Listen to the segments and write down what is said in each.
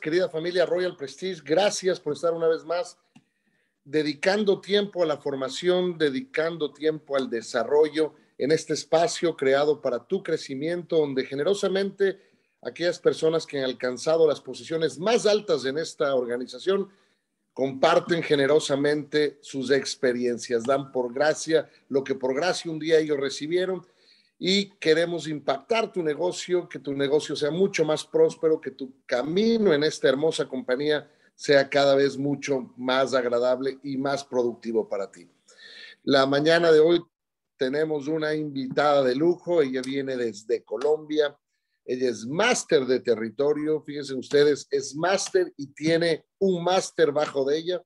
querida familia Royal Prestige. Gracias por estar una vez más dedicando tiempo a la formación, dedicando tiempo al desarrollo en este espacio creado para tu crecimiento, donde generosamente aquellas personas que han alcanzado las posiciones más altas en esta organización comparten generosamente sus experiencias, dan por gracia lo que por gracia un día ellos recibieron y queremos impactar tu negocio, que tu negocio sea mucho más próspero, que tu camino en esta hermosa compañía sea cada vez mucho más agradable y más productivo para ti. La mañana de hoy tenemos una invitada de lujo, ella viene desde Colombia, ella es máster de territorio, fíjense ustedes, es máster y tiene un máster bajo de ella,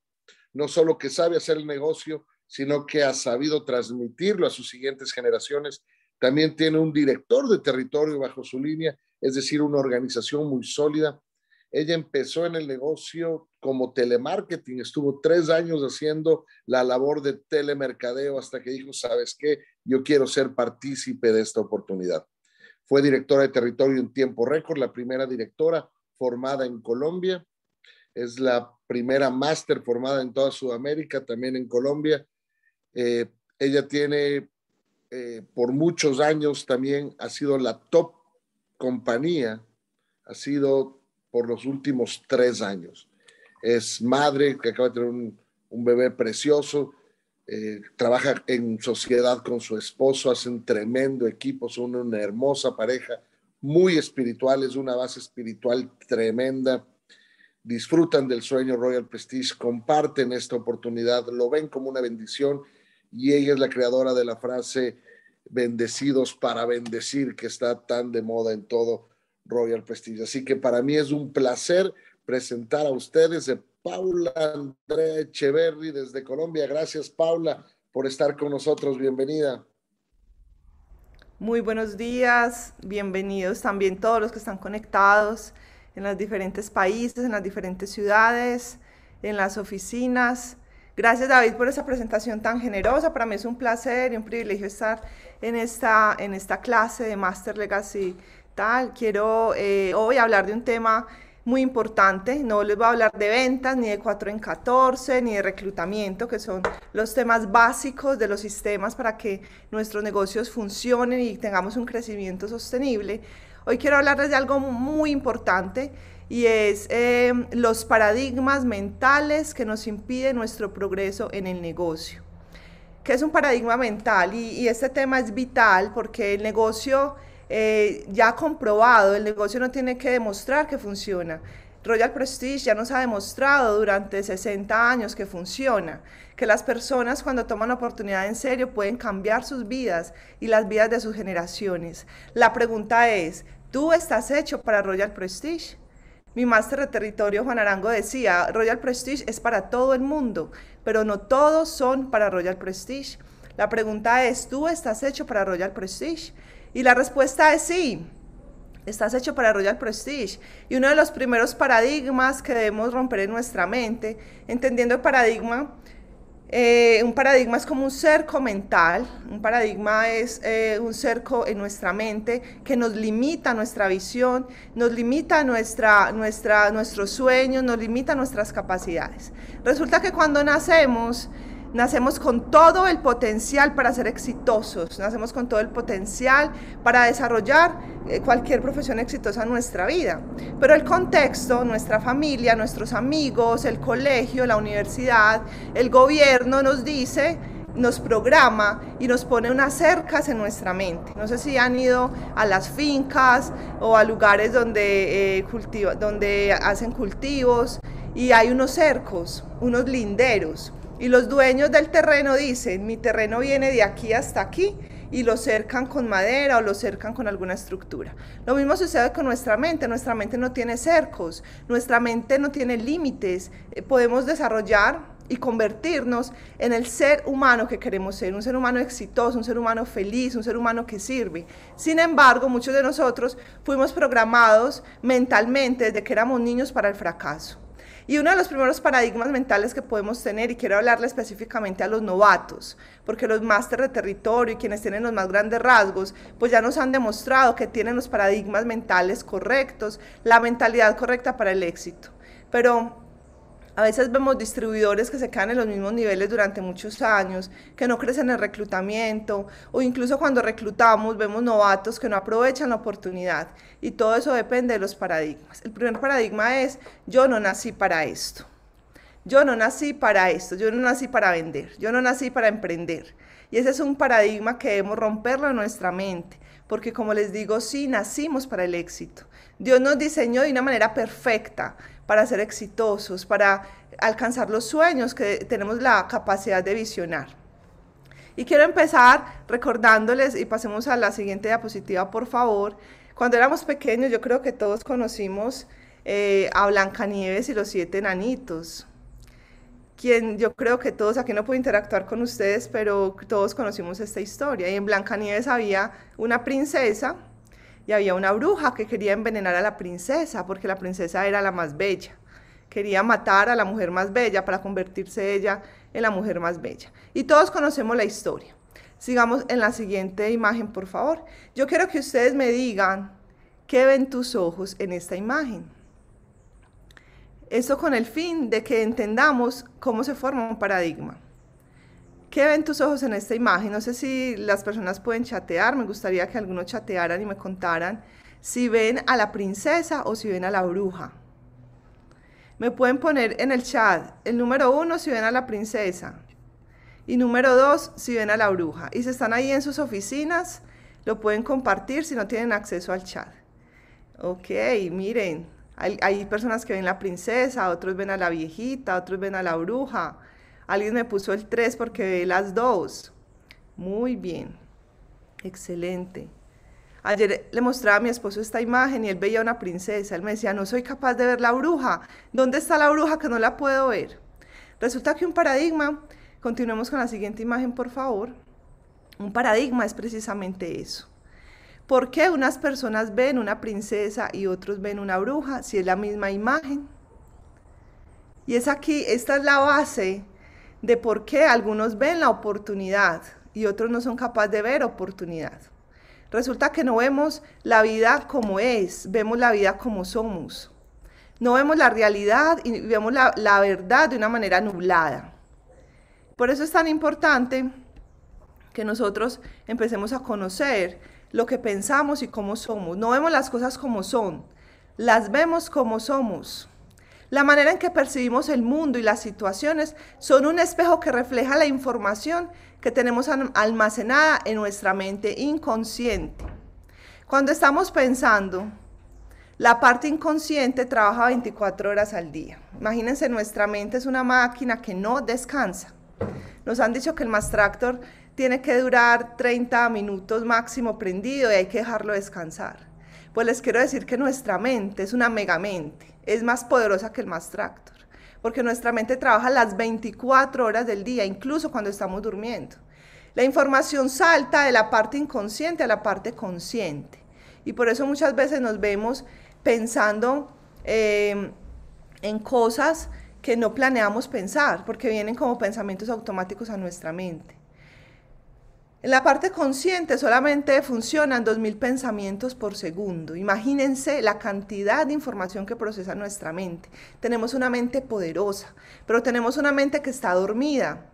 no solo que sabe hacer el negocio, sino que ha sabido transmitirlo a sus siguientes generaciones también tiene un director de territorio bajo su línea, es decir, una organización muy sólida. Ella empezó en el negocio como telemarketing, estuvo tres años haciendo la labor de telemercadeo hasta que dijo, sabes qué, yo quiero ser partícipe de esta oportunidad. Fue directora de territorio en tiempo récord, la primera directora formada en Colombia. Es la primera máster formada en toda Sudamérica, también en Colombia. Eh, ella tiene eh, por muchos años también ha sido la top compañía, ha sido por los últimos tres años. Es madre que acaba de tener un, bebé precioso, eh, trabaja en sociedad con su esposo, hacen tremendo equipo, son una hermosa pareja, muy espiritual, es una base espiritual tremenda disfrutan del sueño Royal Prestige, comparten esta oportunidad, lo ven como una bendición y ella es la creadora de la frase bendecidos para bendecir que está tan de moda en todo Royal Prestige. Así que para mí es un placer presentar a ustedes a Paula Andrea Echeverry desde Colombia. Gracias Paula por estar con nosotros. Bienvenida. Muy buenos días, bienvenidos también todos los que están conectados en los diferentes países, en las diferentes ciudades, en las oficinas. Gracias David por esa presentación tan generosa. Para mí es un placer y un privilegio estar en esta, en esta clase de Master Legacy. Tal. Quiero eh, hoy hablar de un tema muy importante. No les voy a hablar de ventas, ni de 4 en 14, ni de reclutamiento, que son los temas básicos de los sistemas para que nuestros negocios funcionen y tengamos un crecimiento sostenible. Hoy quiero hablarles de algo muy importante y es em, los paradigmas mentales que nos impiden nuestro progreso en el negocio. ¿Qué es un paradigma mental? Y, este tema es vital porque el negocio eh, ya ha comprobado, el negocio no tiene que demostrar que funciona. Royal Prestige ya nos ha demostrado durante 60 años que funciona, que las personas cuando toman la oportunidad en serio pueden cambiar sus vidas y las vidas de sus generaciones. La pregunta es, ¿tú estás hecho para Royal Prestige? Mi máster de territorio, Juan Arango, decía, Royal Prestige es para todo el mundo, pero no todos son para Royal Prestige. La pregunta es, ¿tú estás hecho para Royal Prestige? Y la respuesta es sí. Estás hecho para Royal Prestige. Y uno de los primeros paradigmas que debemos romper en nuestra mente, entendiendo el paradigma, eh, un paradigma es como un cerco mental, un paradigma es eh, un cerco en nuestra mente que nos limita nuestra visión, nos limita nuestra, nuestra, nuestros sueños, nos limita nuestras capacidades. Resulta que cuando nacemos Nacemos con todo el potencial para ser exitosos, nacemos con todo el potencial para desarrollar eh, cualquier profesión exitosa en nuestra vida. Pero el contexto, nuestra familia, nuestros amigos, el colegio, la universidad, el gobierno nos dice nos programa y nos pone unas cercas en nuestra mente. No sé si han ido a las fincas o a lugares donde, eh, donde hacen cultivos y hay unos cercos, unos linderos y los dueños del terreno dicen, mi terreno viene de aquí hasta aquí y lo cercan con madera o lo cercan con alguna estructura. Lo mismo sucede con nuestra mente, nuestra mente no tiene cercos, nuestra mente no tiene límites, eh, podemos desarrollar y convertirnos en el ser humano que queremos ser, un ser humano exitoso, un ser humano feliz, un ser humano que sirve. Sin embargo, muchos de nosotros fuimos programados mentalmente desde que éramos niños para el fracaso. Y uno de los primeros paradigmas mentales que podemos tener, y quiero hablarle específicamente a los novatos, porque los máster de territorio y quienes tienen los más grandes rasgos, pues ya nos han demostrado que tienen los paradigmas mentales correctos, la mentalidad correcta para el éxito. Pero a veces vemos distribuidores que se quedan en los mismos niveles durante muchos años, que no crecen en reclutamiento o incluso cuando reclutamos vemos novatos que no aprovechan la oportunidad y todo eso depende de los paradigmas. El primer paradigma es yo no nací para esto. Yo no nací para esto, yo no nací para vender, yo no nací para emprender y ese es un paradigma que debemos romperlo en nuestra mente, porque como les digo, sí, nacimos para el éxito. Dios nos diseñó de una manera perfecta para ser exitosos, para alcanzar los sueños que tenemos la capacidad de visionar. Y quiero empezar recordándoles, y pasemos a la siguiente diapositiva, por favor. Cuando éramos pequeños, yo creo que todos conocimos eh, a Blancanieves y los siete enanitos quien yo creo que todos, aquí no puedo interactuar con ustedes, pero todos conocimos esta historia. Y en Blancanieves había una princesa y había una bruja que quería envenenar a la princesa porque la princesa era la más bella. Quería matar a la mujer más bella para convertirse ella en la mujer más bella. Y todos conocemos la historia. Sigamos en la siguiente imagen, por favor. Yo quiero que ustedes me digan qué ven tus ojos en esta imagen. Eso con el fin de que entendamos cómo se forma un paradigma. ¿Qué ven tus ojos en esta imagen? No sé si las personas pueden chatear, me gustaría que algunos chatearan y me contaran si ven a la princesa o si ven a la bruja. Me pueden poner en el chat el número uno si ven a la princesa y número dos si ven a la bruja. Y si están ahí en sus oficinas, lo pueden compartir si no tienen acceso al chat. Ok, miren, hay, personas que ven la princesa, otros ven a la viejita, otros ven a la bruja. Alguien me puso el 3 porque ve las dos. Muy bien. Excelente. Ayer le mostraba a mi esposo esta imagen y él veía una princesa. Él me decía, no soy capaz de ver la bruja. ¿Dónde está la bruja que no la puedo ver? Resulta que un paradigma, continuemos con la siguiente imagen, por favor. Un paradigma es precisamente eso. ¿Por qué unas personas ven una princesa y otros ven una bruja si es la misma imagen? Y es aquí, esta es la base de por qué algunos ven la oportunidad y otros no son capaces de ver oportunidad. Resulta que no vemos la vida como es, vemos la vida como somos. No vemos la realidad y vemos la, la verdad de una manera nublada. Por eso es tan importante que nosotros empecemos a conocer lo que pensamos y cómo somos. No vemos las cosas como son, las vemos como somos. La manera en que percibimos el mundo y las situaciones son un espejo que refleja la información que tenemos almacenada en nuestra mente inconsciente. Cuando estamos pensando, la parte inconsciente trabaja 24 horas al día. Imagínense, nuestra mente es una máquina que no descansa. Nos han dicho que el Mastractor tiene que durar 30 minutos máximo prendido y hay que dejarlo descansar. Pues les quiero decir que nuestra mente es una megamente, es más poderosa que el más porque nuestra mente trabaja las 24 horas del día, incluso cuando estamos durmiendo. La información salta de la parte inconsciente a la parte consciente. Y por eso muchas veces nos vemos pensando em, en cosas que no planeamos pensar, porque vienen como pensamientos automáticos a nuestra mente. En la parte consciente solamente funcionan 2.000 pensamientos por segundo. Imagínense la cantidad de información que procesa nuestra mente. Tenemos una mente poderosa, pero tenemos una mente que está dormida.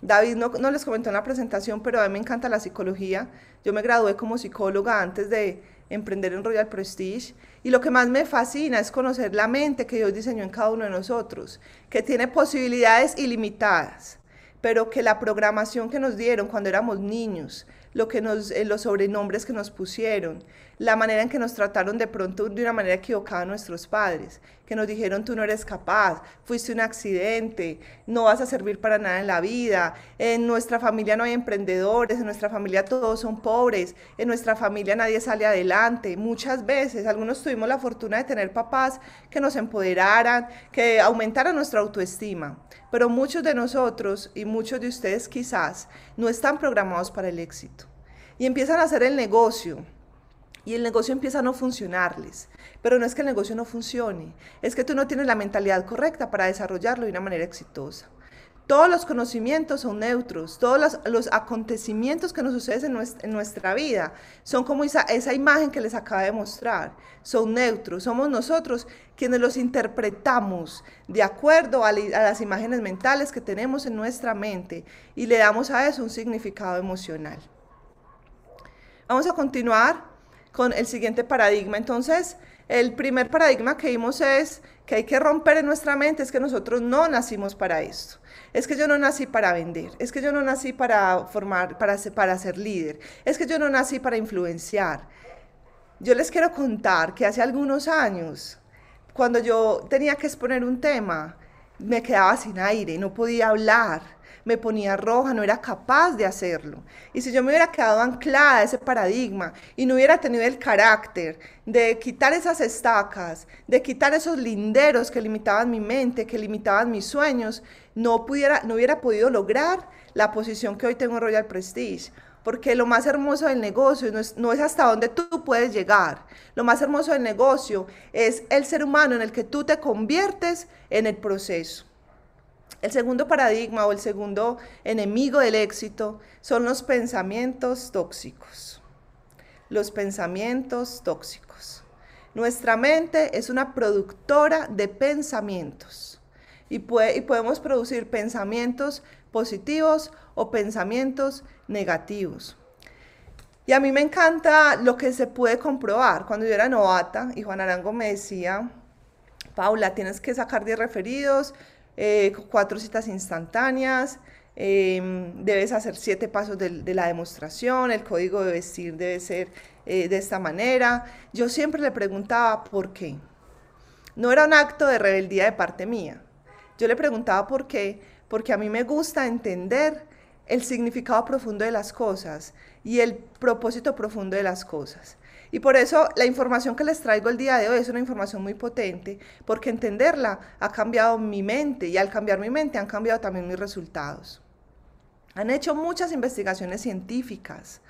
David no, les comentó en la presentación, pero a mí me encanta la psicología. Yo me gradué como psicóloga antes de emprender en Royal Prestige. Y lo que más me fascina es conocer la mente que Dios diseñó en cada uno de nosotros, que tiene posibilidades ilimitadas pero que la programación que nos dieron cuando éramos niños, lo que nos, eh, los sobrenombres que nos pusieron, la manera en que nos trataron de pronto de una manera equivocada nuestros padres, que nos dijeron tú no eres capaz, fuiste un accidente, no vas a servir para nada en la vida, en nuestra familia no hay emprendedores, en nuestra familia todos son pobres, en nuestra familia nadie sale adelante. Muchas veces algunos tuvimos la fortuna de tener papás que nos empoderaran, que aumentaran nuestra autoestima, pero muchos de nosotros y muchos de ustedes quizás no están programados para el éxito y empiezan a hacer el negocio y el negocio empieza a no funcionarles. Pero no es que el negocio no funcione, es que tú no tienes la mentalidad correcta para desarrollarlo de una manera exitosa. Todos los conocimientos son neutros, todos los, acontecimientos que nos suceden en nuestra, vida son como esa, imagen que les acabo de mostrar, son neutros, somos nosotros quienes los interpretamos de acuerdo a las imágenes mentales que tenemos en nuestra mente y le damos a eso un significado emocional. Vamos a continuar con el siguiente paradigma. Entonces, el primer paradigma que vimos es que hay que romper en nuestra mente, es que nosotros no nacimos para esto. Es que yo no nací para vender, es que yo no nací para formar, para para ser líder, es que yo no nací para influenciar. Yo les quiero contar que hace algunos años, cuando yo tenía que exponer un tema, me quedaba sin aire, no podía hablar me ponía roja, no era capaz de hacerlo. Y si yo me hubiera quedado anclada a ese paradigma y no hubiera tenido el carácter de quitar esas estacas, de quitar esos linderos que limitaban mi mente, que limitaban mis sueños, no, pudiera, no hubiera podido lograr la posición que hoy tengo en Royal Prestige porque lo más hermoso del negocio no es, no es, hasta dónde tú puedes llegar. Lo más hermoso del negocio es el ser humano en el que tú te conviertes en el proceso. El segundo paradigma o el segundo enemigo del éxito son los pensamientos tóxicos. Los pensamientos tóxicos. Nuestra mente es una productora de pensamientos y, podemos producir pensamientos positivos o pensamientos negativos. Y a mí me encanta lo que se puede comprobar. Cuando yo era novata y Juan Arango me decía, Paula, tienes que sacar 10 referidos eh, cuatro citas instantáneas, em, debes hacer siete pasos de, la demostración, el código de vestir debe ser eh, de esta manera. Yo siempre le preguntaba por qué. No era un acto de rebeldía de parte mía. Yo le preguntaba por qué, porque a mí me gusta entender el significado profundo de las cosas y el propósito profundo de las cosas. Y por eso la información que les traigo el día de hoy es una información muy potente, porque entenderla ha cambiado mi mente y al cambiar mi mente han cambiado también mis resultados. Han hecho muchas investigaciones científicas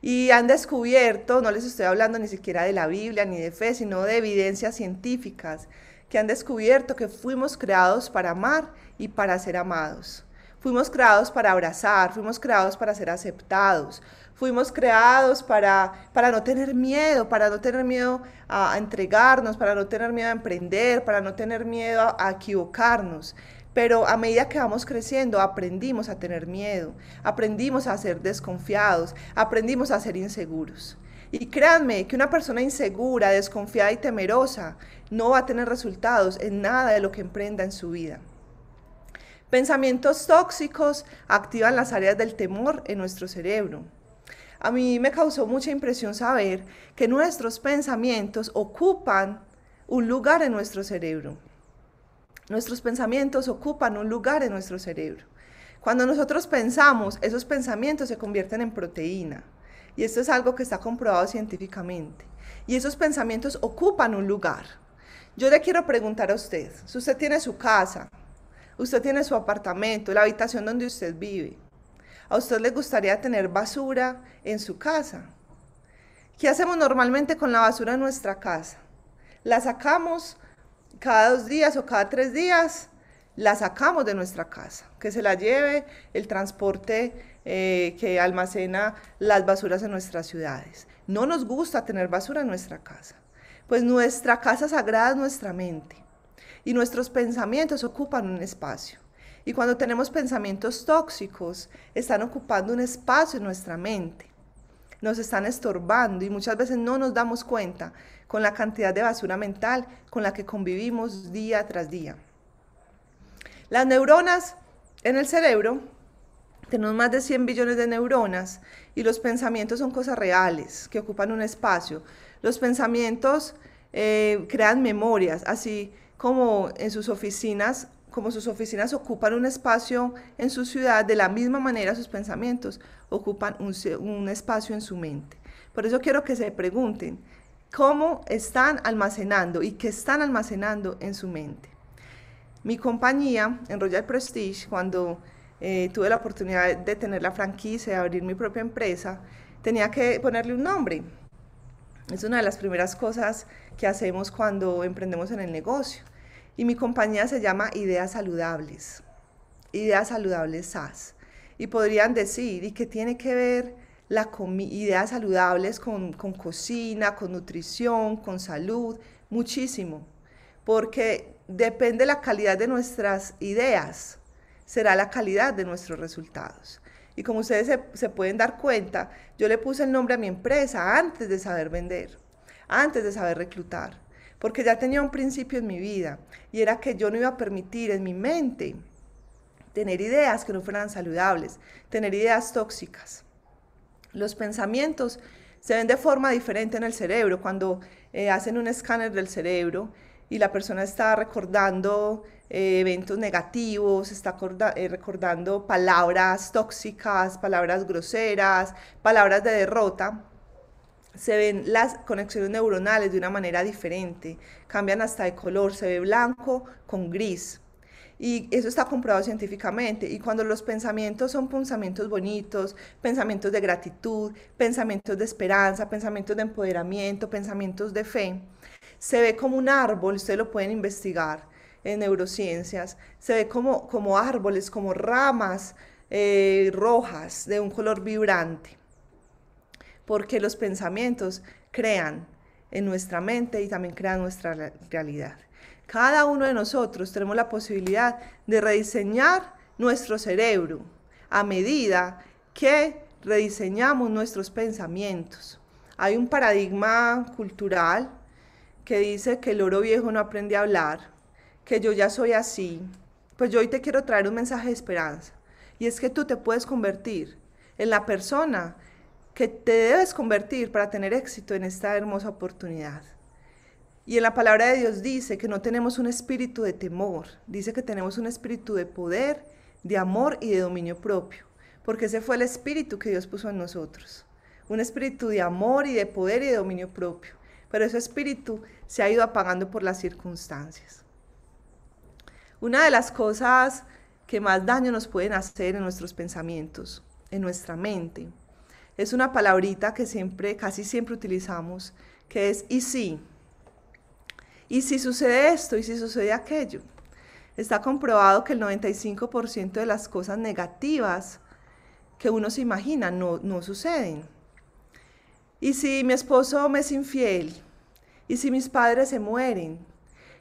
y han descubierto, no les estoy hablando ni siquiera de la Biblia ni de fe, sino de evidencias científicas, que han descubierto que fuimos creados para amar y para ser amados. Fuimos creados para abrazar, fuimos creados para ser aceptados, fuimos creados para, no tener miedo, para no tener miedo a, entregarnos, para no tener miedo a emprender, para no tener miedo a equivocarnos. Pero a medida que vamos creciendo, aprendimos a tener miedo, aprendimos a ser desconfiados, aprendimos a ser inseguros. Y créanme que una persona insegura, desconfiada y temerosa no va a tener resultados en nada de lo que emprenda en su vida. Pensamientos tóxicos activan las áreas del temor en nuestro cerebro. A mí me causó mucha impresión saber que nuestros pensamientos ocupan un lugar en nuestro cerebro. Nuestros pensamientos ocupan un lugar en nuestro cerebro. Cuando nosotros pensamos, esos pensamientos se convierten en proteína. Y esto es algo que está comprobado científicamente. Y esos pensamientos ocupan un lugar. Yo le quiero preguntar a usted, si usted tiene su casa, usted tiene su apartamento, la habitación donde usted vive, ¿A usted le gustaría tener basura en su casa? ¿Qué hacemos normalmente con la basura en nuestra casa? La sacamos cada dos días o cada tres días, la sacamos de nuestra casa, que se la lleve el transporte eh, que almacena las basuras en nuestras ciudades. No nos gusta tener basura en nuestra casa, pues nuestra casa sagrada es nuestra mente y nuestros pensamientos ocupan un espacio. Y cuando tenemos pensamientos tóxicos, están ocupando un espacio en nuestra mente. Nos están estorbando y muchas veces no nos damos cuenta con la cantidad de basura mental con la que convivimos día tras día. Las neuronas en el cerebro, tenemos más de 100 billones de neuronas y los pensamientos son cosas reales que ocupan un espacio. Los pensamientos eh, crean memorias, así como en sus oficinas como sus oficinas ocupan un espacio en su ciudad, de la misma manera sus pensamientos ocupan un, espacio en su mente. Por eso quiero que se pregunten cómo están almacenando y qué están almacenando en su mente. Mi compañía en Royal Prestige, cuando eh, tuve la oportunidad de tener la franquicia, y abrir mi propia empresa, tenía que ponerle un nombre. Es una de las primeras cosas que hacemos cuando emprendemos en el negocio y mi compañía se llama Ideas Saludables, Ideas Saludables SAS. Y podrían decir, ¿y qué tiene que ver la ideas saludables con, cocina, con nutrición, con salud? Muchísimo, porque depende la calidad de nuestras ideas, será la calidad de nuestros resultados. Y como ustedes se, pueden dar cuenta, yo le puse el nombre a mi empresa antes de saber vender, antes de saber reclutar porque ya tenía un principio en mi vida y era que yo no iba a permitir en mi mente tener ideas que no fueran saludables, tener ideas tóxicas. Los pensamientos se ven de forma diferente en el cerebro cuando eh, hacen un escáner del cerebro y la persona está recordando eh, eventos negativos, está eh, recordando palabras tóxicas, palabras groseras, palabras de derrota se ven las conexiones neuronales de una manera diferente, cambian hasta de color, se ve blanco con gris. Y eso está comprobado científicamente. Y cuando los pensamientos son pensamientos bonitos, pensamientos de gratitud, pensamientos de esperanza, pensamientos de empoderamiento, pensamientos de fe, se ve como un árbol, ustedes lo pueden investigar en neurociencias, se ve como, árboles, como ramas eh, rojas de un color vibrante porque los pensamientos crean en nuestra mente y también crean nuestra realidad. Cada uno de nosotros tenemos la posibilidad de rediseñar nuestro cerebro a medida que rediseñamos nuestros pensamientos. Hay un paradigma cultural que dice que el oro viejo no aprende a hablar, que yo ya soy así. Pues yo hoy te quiero traer un mensaje de esperanza y es que tú te puedes convertir en la persona que te debes convertir para tener éxito en esta hermosa oportunidad. Y en la palabra de Dios dice que no tenemos un espíritu de temor, dice que tenemos un espíritu de poder, de amor y de dominio propio, porque ese fue el espíritu que Dios puso en nosotros, un espíritu de amor y de poder y de dominio propio, pero ese espíritu se ha ido apagando por las circunstancias. Una de las cosas que más daño nos pueden hacer en nuestros pensamientos, en nuestra mente, es una palabrita que siempre, casi siempre utilizamos, que es y si. Y si sucede esto, y si sucede aquello. Está comprobado que el 95% de las cosas negativas que uno se imagina no, suceden. Y si mi esposo me es infiel, y si mis padres se mueren,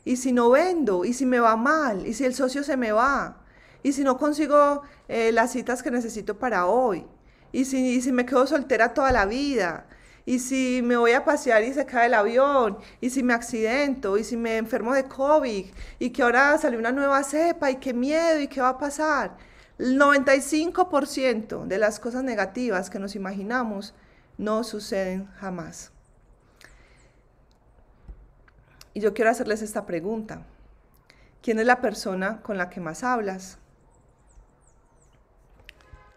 y si no vendo, y si me va mal, y si el socio se me va, y si no consigo eh, las citas que necesito para hoy, ¿Y si, me quedo soltera toda la vida? ¿Y si me voy a pasear y se cae el avión? ¿Y si me accidento? ¿Y si me enfermo de COVID? ¿Y que ahora salió una nueva cepa? ¿Y qué miedo? ¿Y qué va a pasar? El 95% de las cosas negativas que nos imaginamos no suceden jamás. Y yo quiero hacerles esta pregunta. ¿Quién es la persona con la que más hablas?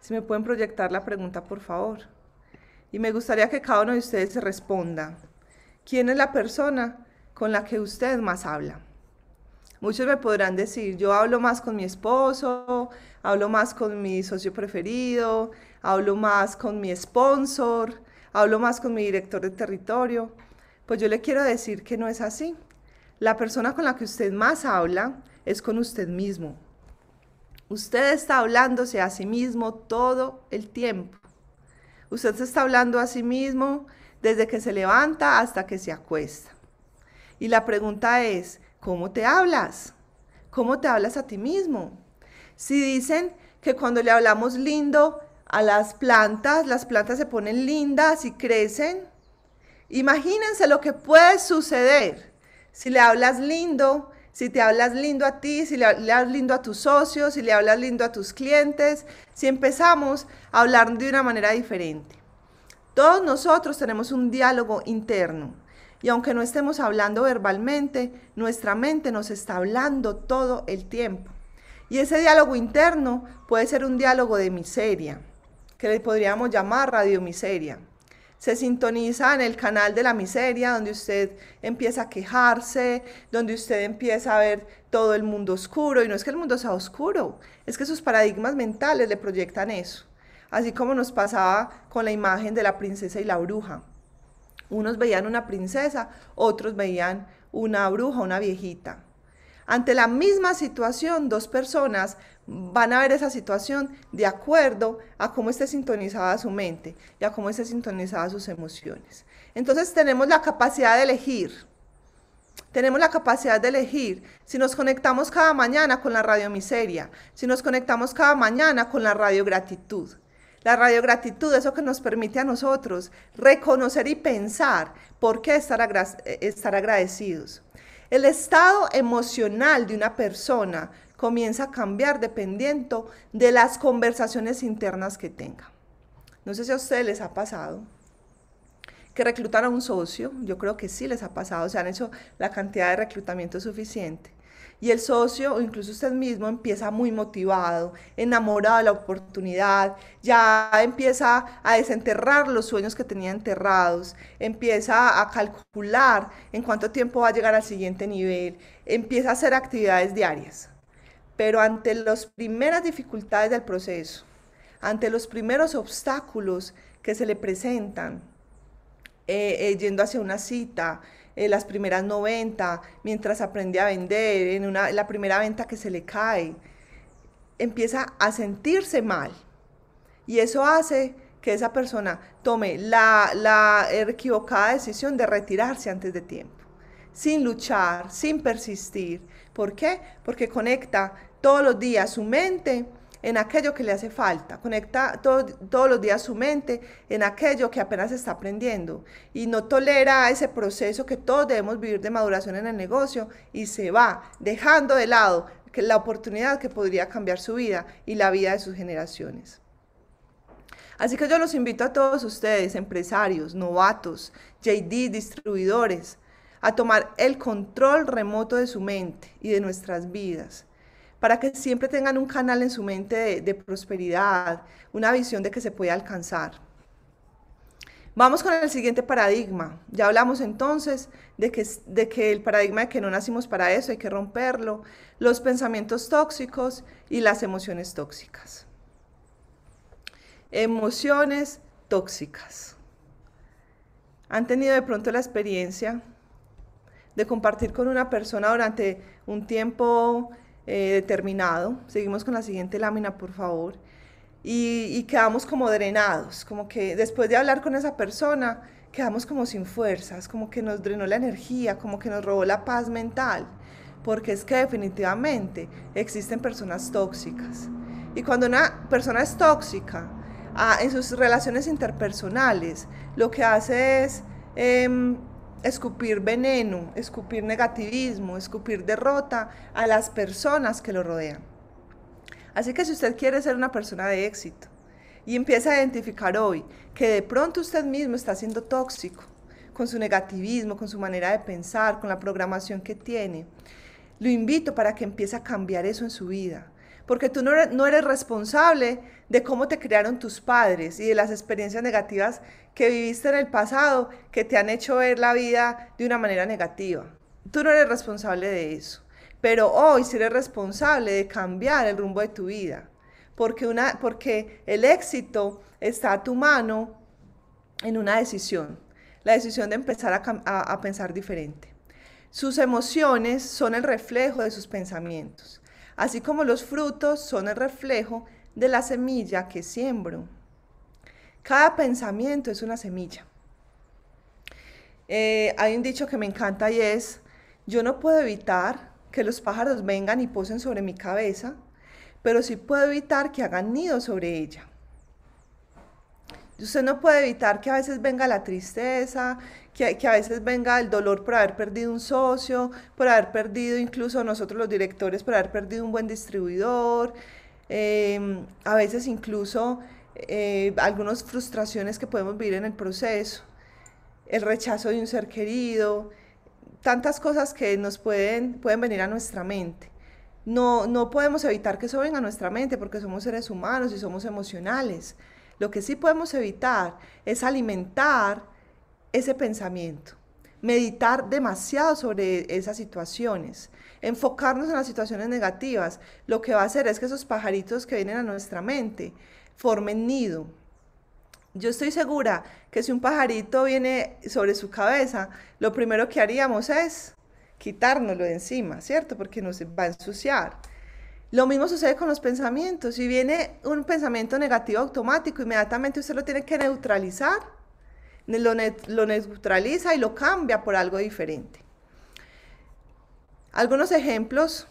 Si me pueden proyectar la pregunta, por favor. Y me gustaría que cada uno de ustedes se responda. ¿Quién es la persona con la que usted más habla? Muchos me podrán decir, yo hablo más con mi esposo, hablo más con mi socio preferido, hablo más con mi sponsor, hablo más con mi director de territorio. Pues yo le quiero decir que no es así. La persona con la que usted más habla es con usted mismo. Usted está hablándose a sí mismo todo el tiempo. Usted se está hablando a sí mismo desde que se levanta hasta que se acuesta. Y la pregunta es, ¿cómo te hablas? ¿Cómo te hablas a ti mismo? Si dicen que cuando le hablamos lindo a las plantas, las plantas se ponen lindas y crecen, imagínense lo que puede suceder si le hablas lindo si te hablas lindo a ti, si le hablas lindo a tus socios, si le hablas lindo a tus clientes, si empezamos a hablar de una manera diferente. Todos nosotros tenemos un diálogo interno y aunque no estemos hablando verbalmente, nuestra mente nos está hablando todo el tiempo. Y ese diálogo interno puede ser un diálogo de miseria, que le podríamos llamar radiomiseria se sintoniza en el canal de la miseria, donde usted empieza a quejarse, donde usted empieza a ver todo el mundo oscuro. Y no es que el mundo sea oscuro, es que sus paradigmas mentales le proyectan eso. Así como nos pasaba con la imagen de la princesa y la bruja. Unos veían una princesa, otros veían una bruja, una viejita. Ante la misma situación, dos personas van a ver esa situación de acuerdo a cómo esté sintonizada su mente y a cómo esté sintonizada sus emociones. Entonces tenemos la capacidad de elegir. Tenemos la capacidad de elegir si nos conectamos cada mañana con la radio miseria, si nos conectamos cada mañana con la radio gratitud. La radio radiogratitud, lo que nos permite a nosotros reconocer y pensar por qué estar, estar agradecidos. El estado emocional de una persona comienza a cambiar dependiendo de las conversaciones internas que tenga. No sé si a ustedes les ha pasado que reclutan a un socio, yo creo que sí les ha pasado, se han hecho la cantidad de reclutamiento suficiente y el socio o incluso usted mismo empieza muy motivado, enamorado de la oportunidad, ya empieza a desenterrar los sueños que tenía enterrados, empieza a calcular en cuánto tiempo va a llegar al siguiente nivel, empieza a hacer actividades diarias. Pero ante las primeras dificultades del proceso, ante los primeros obstáculos que se le presentan, eh, eh, yendo hacia una cita, eh, las primeras 90, mientras aprende a vender, en una, la primera venta que se le cae, empieza a sentirse mal. Y eso hace que esa persona tome la, la equivocada decisión de retirarse antes de tiempo, sin luchar, sin persistir. ¿Por qué? Porque conecta todos los días su mente en aquello que le hace falta, conecta todos los días su mente en aquello que apenas está aprendiendo y no tolera ese proceso que todos debemos vivir de maduración en el negocio y se va dejando de lado la oportunidad que podría cambiar su vida y la vida de sus generaciones. Así que yo los invito a todos ustedes, empresarios, novatos, JD, distribuidores, a tomar el control remoto de su mente y de nuestras vidas para que siempre tengan un canal en su mente de, prosperidad, una visión de que se puede alcanzar. Vamos con el siguiente paradigma. Ya hablamos entonces de que, de que, el paradigma de que no nacimos para eso hay que romperlo, los pensamientos tóxicos y las emociones tóxicas. Emociones tóxicas. ¿Han tenido de pronto la experiencia de compartir con una persona durante un tiempo eh, determinado. Seguimos con la siguiente lámina, por favor. Y, quedamos como drenados, como que después de hablar con esa persona, quedamos como sin fuerzas, como que nos drenó la energía, como que nos robó la paz mental. Porque es que definitivamente existen personas tóxicas. Y cuando una persona es tóxica ah, en sus relaciones interpersonales, lo que hace es... Em, escupir veneno, escupir negativismo, escupir derrota a las personas que lo rodean. Así que si usted quiere ser una persona de éxito y empieza a identificar hoy que de pronto usted mismo está siendo tóxico con su negativismo, con su manera de pensar, con la programación que tiene, lo invito para que empiece a cambiar eso en su vida porque tú no eres, responsable de cómo te crearon tus padres y de las experiencias negativas que viviste en el pasado que te han hecho ver la vida de una manera negativa. Tú no eres responsable de eso, pero hoy sí eres responsable de cambiar el rumbo de tu vida, porque, porque el éxito está a tu mano en una decisión, la decisión de empezar a pensar diferente. Sus emociones son el reflejo de sus pensamientos así como los frutos son el reflejo de la semilla que siembro. Cada pensamiento es una semilla. Eh, hay un dicho que me encanta y es, yo no puedo evitar que los pájaros vengan y posen sobre mi cabeza, pero sí puedo evitar que hagan nido sobre ella. Usted no puede evitar que a veces venga la tristeza, que, a veces venga el dolor por haber perdido un socio, por haber perdido incluso nosotros los directores, por haber perdido un buen distribuidor, em, a veces incluso eh, algunas frustraciones que podemos vivir en el proceso, el rechazo de un ser querido, tantas cosas que nos pueden, pueden venir a nuestra mente. No, no podemos evitar que eso venga a nuestra mente porque somos seres humanos y somos emocionales. Lo que sí podemos evitar es alimentar ese pensamiento, meditar demasiado sobre esas situaciones, enfocarnos en las situaciones negativas. Lo que va a hacer es que esos pajaritos que vienen a nuestra mente formen nido. Yo estoy segura que si un pajarito viene sobre su cabeza, lo primero que haríamos es quitárnoslo de encima, ¿cierto? Porque nos va a ensuciar. Lo mismo sucede con los pensamientos. Si viene un pensamiento negativo automático, inmediatamente usted lo tiene que neutralizar, lo, neutraliza y lo cambia por algo diferente. Algunos ejemplos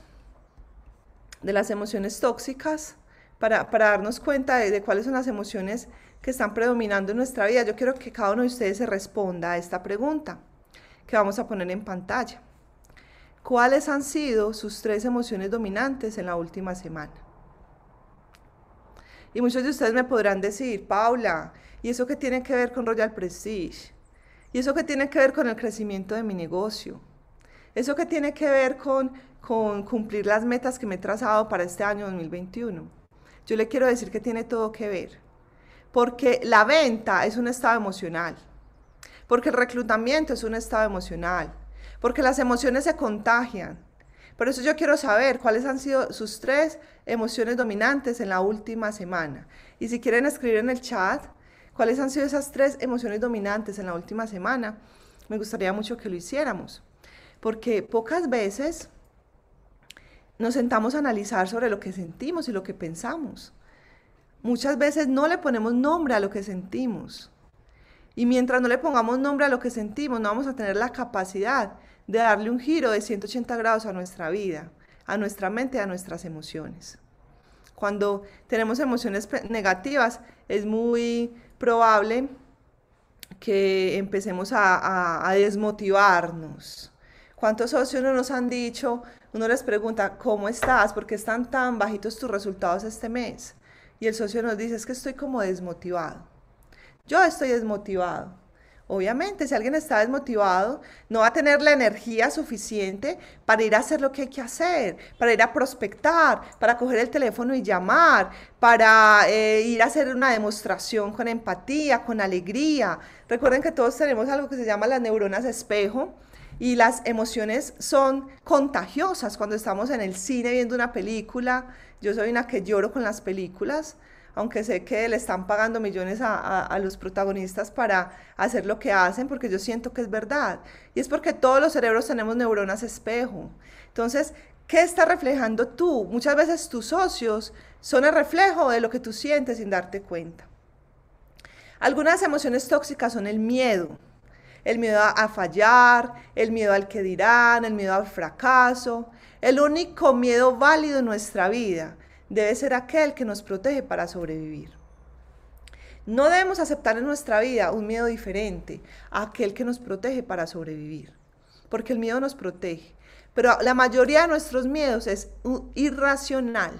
de las emociones tóxicas para, darnos cuenta de, de, cuáles son las emociones que están predominando en nuestra vida. Yo quiero que cada uno de ustedes se responda a esta pregunta que vamos a poner en pantalla. ¿Cuáles han sido sus tres emociones dominantes en la última semana? Y muchos de ustedes me podrán decir, Paula, ¿y eso qué tiene que ver con Royal Prestige? ¿Y eso qué tiene que ver con el crecimiento de mi negocio? ¿Eso qué tiene que ver con, con cumplir las metas que me he trazado para este año 2021? Yo le quiero decir que tiene todo que ver, porque la venta es un estado emocional, porque el reclutamiento es un estado emocional, porque las emociones se contagian. Por eso yo quiero saber cuáles han sido sus tres emociones dominantes en la última semana. Y si quieren escribir en el chat cuáles han sido esas tres emociones dominantes en la última semana, me gustaría mucho que lo hiciéramos. Porque pocas veces nos sentamos a analizar sobre lo que sentimos y lo que pensamos. Muchas veces no le ponemos nombre a lo que sentimos. Y mientras no le pongamos nombre a lo que sentimos, no vamos a tener la capacidad de darle un giro de 180 grados a nuestra vida, a nuestra mente, a nuestras emociones. Cuando tenemos emociones negativas, es muy probable que empecemos a, desmotivarnos. ¿Cuántos socios no nos han dicho? Uno les pregunta, ¿cómo estás? ¿Por qué están tan bajitos tus resultados este mes? Y el socio nos dice, es que estoy como desmotivado. Yo estoy desmotivado. Obviamente, si alguien está desmotivado, no va a tener la energía suficiente para ir a hacer lo que hay que hacer, para ir a prospectar, para coger el teléfono y llamar, para eh, ir a hacer una demostración con empatía, con alegría. Recuerden que todos tenemos algo que se llama las neuronas espejo y las emociones son contagiosas cuando estamos en el cine viendo una película. Yo soy una que lloro con las películas aunque sé que le están pagando millones a, los protagonistas para hacer lo que hacen, porque yo siento que es verdad. Y es porque todos los cerebros tenemos neuronas espejo. Entonces, ¿qué está reflejando tú? Muchas veces tus socios son el reflejo de lo que tú sientes sin darte cuenta. Algunas emociones tóxicas son el miedo. El miedo a fallar, el miedo al que dirán, el miedo al fracaso, el único miedo válido en nuestra vida debe ser aquel que nos protege para sobrevivir. No debemos aceptar en nuestra vida un miedo diferente a aquel que nos protege para sobrevivir, porque el miedo nos protege. Pero la mayoría de nuestros miedos es irracional.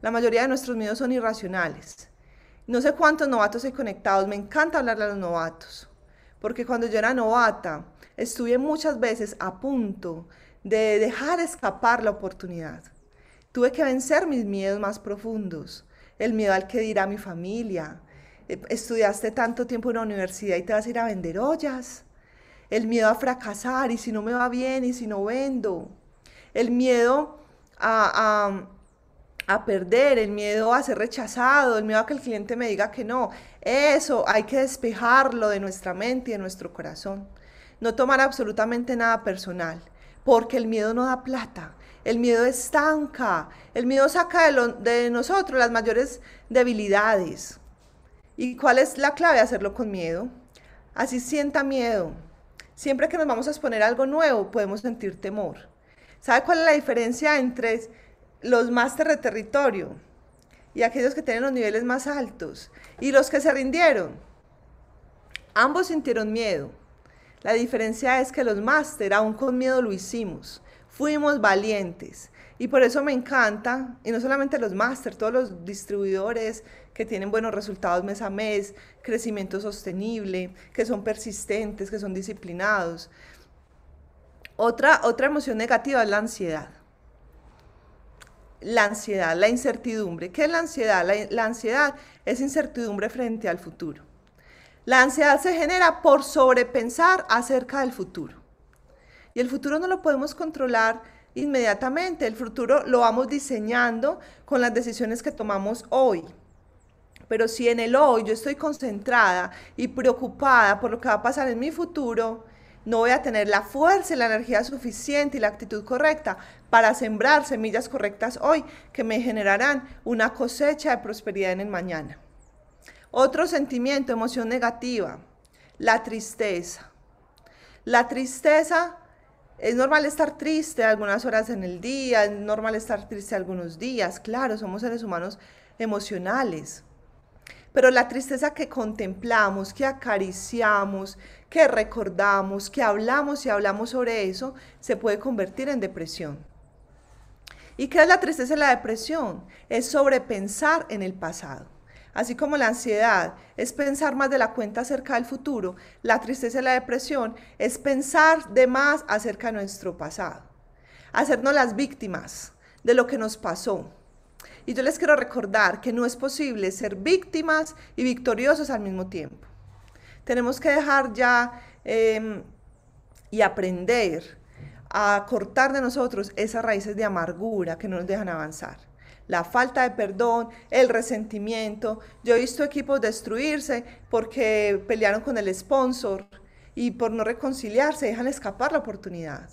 La mayoría de nuestros miedos son irracionales. No sé cuántos novatos hay conectados. Me encanta hablarle a los novatos, porque cuando yo era novata, estuve muchas veces a punto de dejar escapar la oportunidad. Tuve que vencer mis miedos más profundos, el miedo al que dirá mi familia. Eh, estudiaste tanto tiempo en la universidad y te vas a ir a vender ollas. El miedo a fracasar y si no me va bien y si no vendo. El miedo a, a perder, el miedo a ser rechazado, el miedo a que el cliente me diga que no. Eso hay que despejarlo de nuestra mente y de nuestro corazón. No tomar absolutamente nada personal, porque el miedo no da plata. El miedo estanca, el miedo saca de, nosotros las mayores debilidades. ¿Y cuál es la clave? Hacerlo con miedo. Así sienta miedo. Siempre que nos vamos a exponer algo nuevo, podemos sentir temor. ¿Sabe cuál es la diferencia entre los máster de territorio y aquellos que tienen los niveles más altos y los que se rindieron? Ambos sintieron miedo. La diferencia es que los máster, aún con miedo, lo hicimos fuimos valientes. Y por eso me encanta, y no solamente los máster, todos los distribuidores que tienen buenos resultados mes a mes, crecimiento sostenible, que son persistentes, que son disciplinados. Otra, otra emoción negativa es la ansiedad. La ansiedad, la incertidumbre. ¿Qué es la ansiedad? la ansiedad es incertidumbre frente al futuro. La ansiedad se genera por sobrepensar acerca del futuro. Y el futuro no lo podemos controlar inmediatamente, el futuro lo vamos diseñando con las decisiones que tomamos hoy. Pero si en el hoy yo estoy concentrada y preocupada por lo que va a pasar en mi futuro, no voy a tener la fuerza y la energía suficiente y la actitud correcta para sembrar semillas correctas hoy que me generarán una cosecha de prosperidad en el mañana. Otro sentimiento, emoción negativa, la tristeza. La tristeza es normal estar triste algunas horas en el día, es normal estar triste algunos días, claro, somos seres humanos emocionales. Pero la tristeza que contemplamos, que acariciamos, que recordamos, que hablamos y hablamos sobre eso, se puede convertir en depresión. ¿Y qué es la tristeza y la depresión? Es sobrepensar en el pasado así como la ansiedad es pensar más de la cuenta acerca del futuro, la tristeza y la depresión es pensar de más acerca de nuestro pasado, hacernos las víctimas de lo que nos pasó. Y yo les quiero recordar que no es posible ser víctimas y victoriosos al mismo tiempo. Tenemos que dejar ya em, y aprender a cortar de nosotros esas raíces de amargura que no nos dejan avanzar la falta de perdón, el resentimiento. Yo he visto equipos destruirse porque pelearon con el sponsor y por no reconciliarse dejan escapar la oportunidad.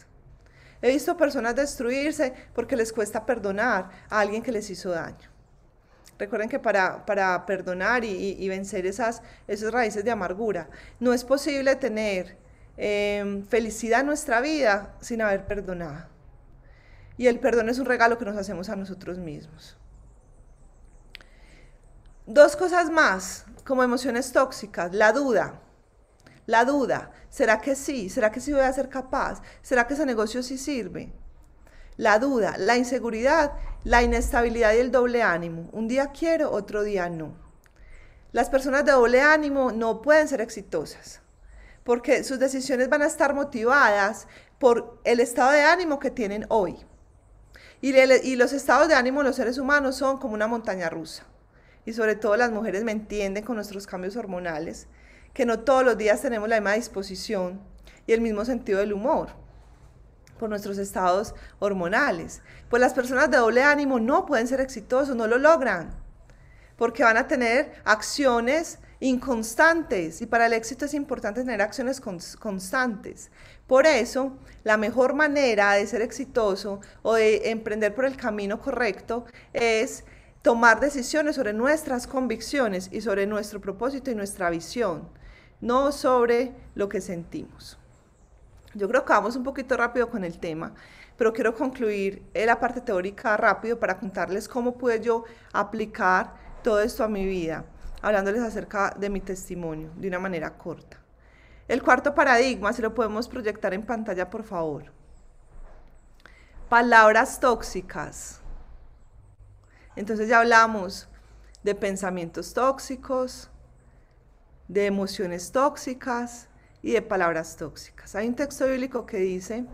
He visto personas destruirse porque les cuesta perdonar a alguien que les hizo daño. Recuerden que para, perdonar y, vencer esas, esas raíces de amargura, no es posible tener eh, felicidad en nuestra vida sin haber perdonado. Y el perdón es un regalo que nos hacemos a nosotros mismos. Dos cosas más como emociones tóxicas. La duda. La duda. ¿Será que sí? ¿Será que sí voy a ser capaz? ¿Será que ese negocio sí sirve? La duda, la inseguridad, la inestabilidad y el doble ánimo. Un día quiero, otro día no. Las personas de doble ánimo no pueden ser exitosas porque sus decisiones van a estar motivadas por el estado de ánimo que tienen hoy. Y, los estados de ánimo de los seres humanos son como una montaña rusa. Y sobre todo las mujeres me entienden con nuestros cambios hormonales, que no todos los días tenemos la misma disposición y el mismo sentido del humor por nuestros estados hormonales. Pues las personas de doble ánimo no pueden ser exitosos, no lo logran, porque van a tener acciones inconstantes y para el éxito es importante tener acciones constantes. Por eso, la mejor manera de ser exitoso o de emprender por el camino correcto es tomar decisiones sobre nuestras convicciones y sobre nuestro propósito y nuestra visión, no sobre lo que sentimos. Yo creo que vamos un poquito rápido con el tema, pero quiero concluir la parte teórica rápido para contarles cómo pude yo aplicar todo esto a mi vida hablándoles acerca de mi testimonio de una manera corta. El cuarto paradigma, si lo podemos proyectar en pantalla, por favor. Palabras tóxicas. Entonces ya hablamos de pensamientos tóxicos, de emociones tóxicas y de palabras tóxicas. Hay un texto bíblico que dice,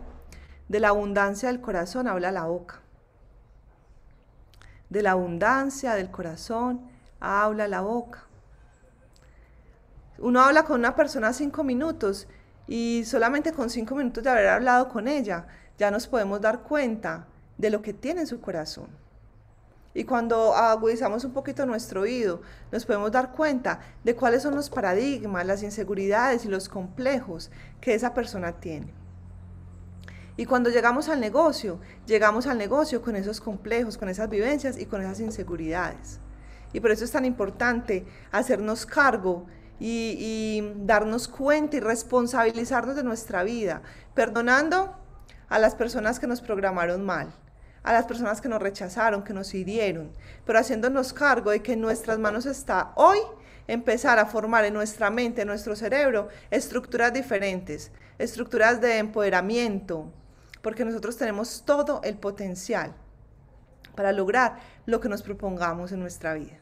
de la abundancia del corazón habla la boca. De la abundancia del corazón habla la boca. Uno habla con una persona cinco minutos y solamente con cinco minutos de haber hablado con ella ya nos podemos dar cuenta de lo que tiene en su corazón. Y cuando agudizamos un poquito nuestro oído, nos podemos dar cuenta de cuáles son los paradigmas, las inseguridades y los complejos que esa persona tiene. Y cuando llegamos al negocio, llegamos al negocio con esos complejos, con esas vivencias y con esas inseguridades. Y por eso es tan importante hacernos cargo y, darnos cuenta y responsabilizarnos de nuestra vida, perdonando a las personas que nos programaron mal, a las personas que nos rechazaron, que nos hirieron, pero haciéndonos cargo de que en nuestras manos está hoy empezar a formar en nuestra mente, en nuestro cerebro, estructuras diferentes, estructuras de empoderamiento, porque nosotros tenemos todo el potencial para lograr lo que nos propongamos en nuestra vida.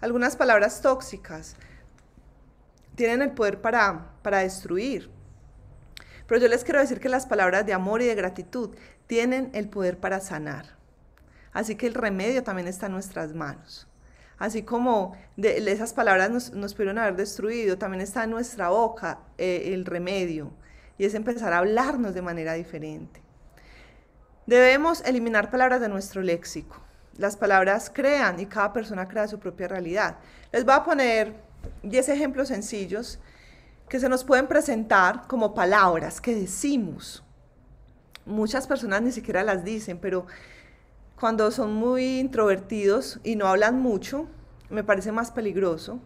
Algunas palabras tóxicas tienen el poder para, para destruir. Pero yo les quiero decir que las palabras de amor y de gratitud tienen el poder para sanar. Así que el remedio también está en nuestras manos. Así como de esas palabras nos, pudieron haber destruido, también está en nuestra boca eh, el remedio. Y es empezar a hablarnos de manera diferente. Debemos eliminar palabras de nuestro léxico. Las palabras crean y cada persona crea su propia realidad. Les voy a poner 10 ejemplos sencillos que se nos pueden presentar como palabras que decimos. Muchas personas ni siquiera las dicen, pero cuando son muy introvertidos y no hablan mucho, me parece más peligroso,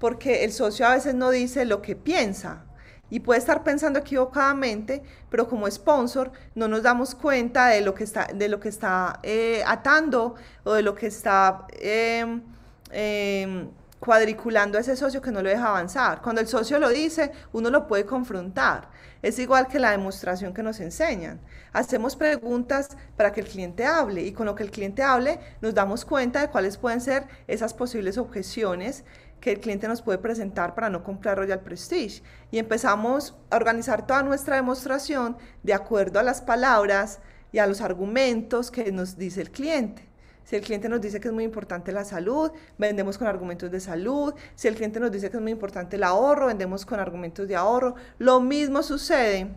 porque el socio a veces no dice lo que piensa, y puede estar pensando equivocadamente, pero como sponsor no nos damos cuenta de lo que está, de lo que está eh, atando o de lo que está em, em, cuadriculando a ese socio que no lo deja avanzar. Cuando el socio lo dice, uno lo puede confrontar. Es igual que la demostración que nos enseñan. Hacemos preguntas para que el cliente hable y con lo que el cliente hable nos damos cuenta de cuáles pueden ser esas posibles objeciones que el cliente nos puede presentar para no comprar Royal Prestige. Y empezamos a organizar toda nuestra demostración de acuerdo a las palabras y a los argumentos que nos dice el cliente. Si el cliente nos dice que es muy importante la salud, vendemos con argumentos de salud. Si el cliente nos dice que es muy importante el ahorro, vendemos con argumentos de ahorro. Lo mismo sucede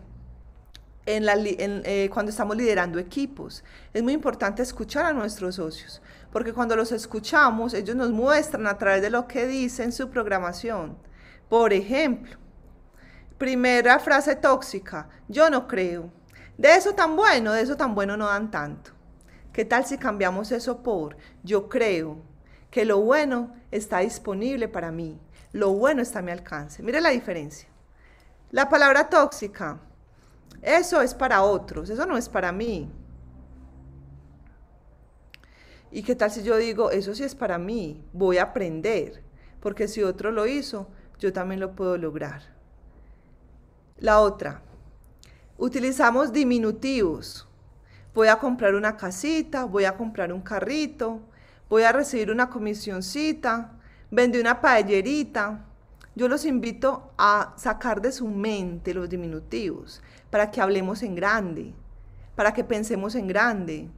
eh, cuando estamos liderando equipos. Es muy importante escuchar a nuestros socios porque cuando los escuchamos, ellos nos muestran a través de lo que dicen su programación. Por ejemplo, primera frase tóxica, yo no creo. De eso tan bueno, de eso tan bueno no dan tanto. ¿Qué tal si cambiamos eso por yo creo que lo bueno está disponible para mí? Lo bueno está a mi alcance. Mire la diferencia. La palabra tóxica, eso es para otros, eso no es para mí. ¿Y qué tal si yo digo, eso sí es para mí, voy a aprender? Porque si otro lo hizo, yo también lo puedo lograr. La otra, utilizamos diminutivos. Voy a comprar una casita, voy a comprar un carrito, voy a recibir una comisioncita, vendí una paellerita. Yo los invito a sacar de su mente los diminutivos para que hablemos en grande, para que pensemos en grande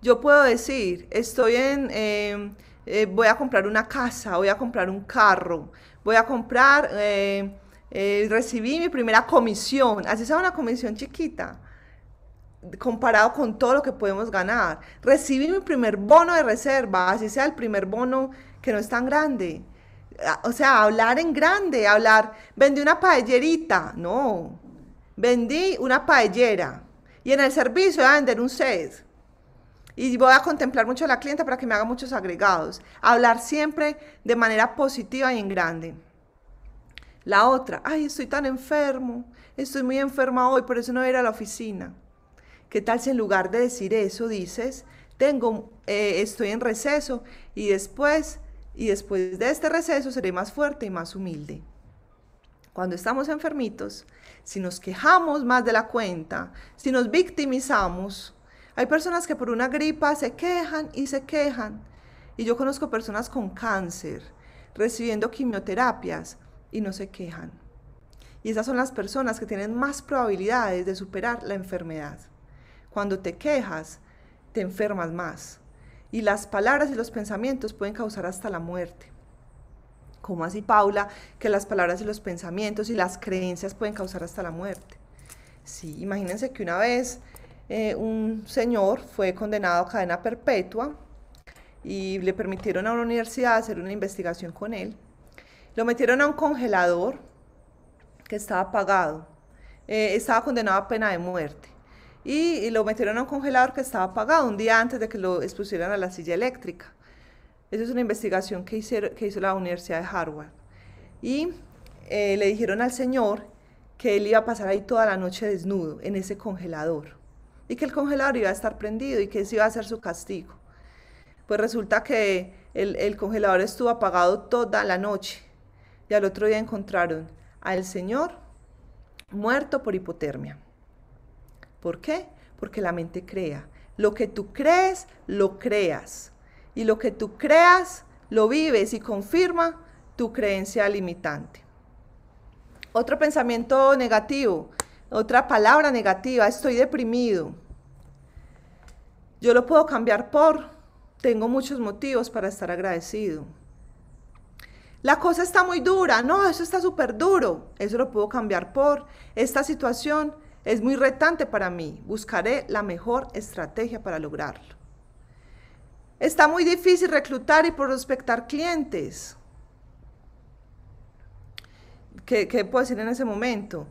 yo puedo decir, estoy en, em, eh, voy a comprar una casa, voy a comprar un carro, voy a comprar, em, eh, recibí mi primera comisión, así sea una comisión chiquita, comparado con todo lo que podemos ganar. Recibí mi primer bono de reserva, así sea el primer bono que no es tan grande ah, o sea, hablar en grande, hablar, vendí una paellerita, no, vendí una paellera y en el servicio voy ah, a vender un e set y voy a contemplar mucho a la clienta para que me haga muchos agregados. Hablar siempre de manera positiva y en grande. La otra, ay, estoy tan enfermo, estoy muy enferma hoy, por eso no voy a ir a la oficina. ¿Qué tal si en lugar de decir eso dices, tengo, eh, estoy en receso y después, y después de este receso seré más fuerte y más humilde? Cuando estamos enfermitos, si nos quejamos más de la cuenta, si nos victimizamos, hay personas que por una gripa se quejan y se quejan. Y yo conozco personas con cáncer, recibiendo quimioterapias y no se quejan. Y esas son las personas que tienen más probabilidades de superar la enfermedad. Cuando te quejas, te enfermas más. Y las palabras y los pensamientos pueden causar hasta la muerte. Como así, Paula, que las palabras y los pensamientos y las creencias pueden causar hasta la muerte? Sí, imagínense que una vez eh, un señor fue condenado a cadena perpetua y le permitieron a una universidad hacer una investigación con él. Lo metieron a un congelador que estaba apagado, eh, estaba condenado a pena de muerte. Y, lo metieron a un congelador que estaba apagado un día antes de que lo expusieran a la silla eléctrica. Esa es una investigación que, hizo la Universidad de Harvard. Y eh, le dijeron al señor que él iba a pasar ahí toda la noche desnudo, en ese congelador y que el congelador iba a estar prendido y que ese iba a ser su castigo. Pues resulta que el, congelador estuvo apagado toda la noche y al otro día encontraron al señor muerto por hipotermia. ¿Por qué? Porque la mente crea. Lo que tú crees, lo creas. Y lo que tú creas, lo vives y confirma tu creencia limitante. Otro pensamiento negativo, otra palabra negativa, estoy deprimido. Yo lo puedo cambiar por, tengo muchos motivos para estar agradecido. La cosa está muy dura, no, eso está súper duro, eso lo puedo cambiar por, esta situación es muy retante para mí, buscaré la mejor estrategia para lograrlo. Está muy difícil reclutar y prospectar clientes. ¿Qué, puedo decir en ese momento?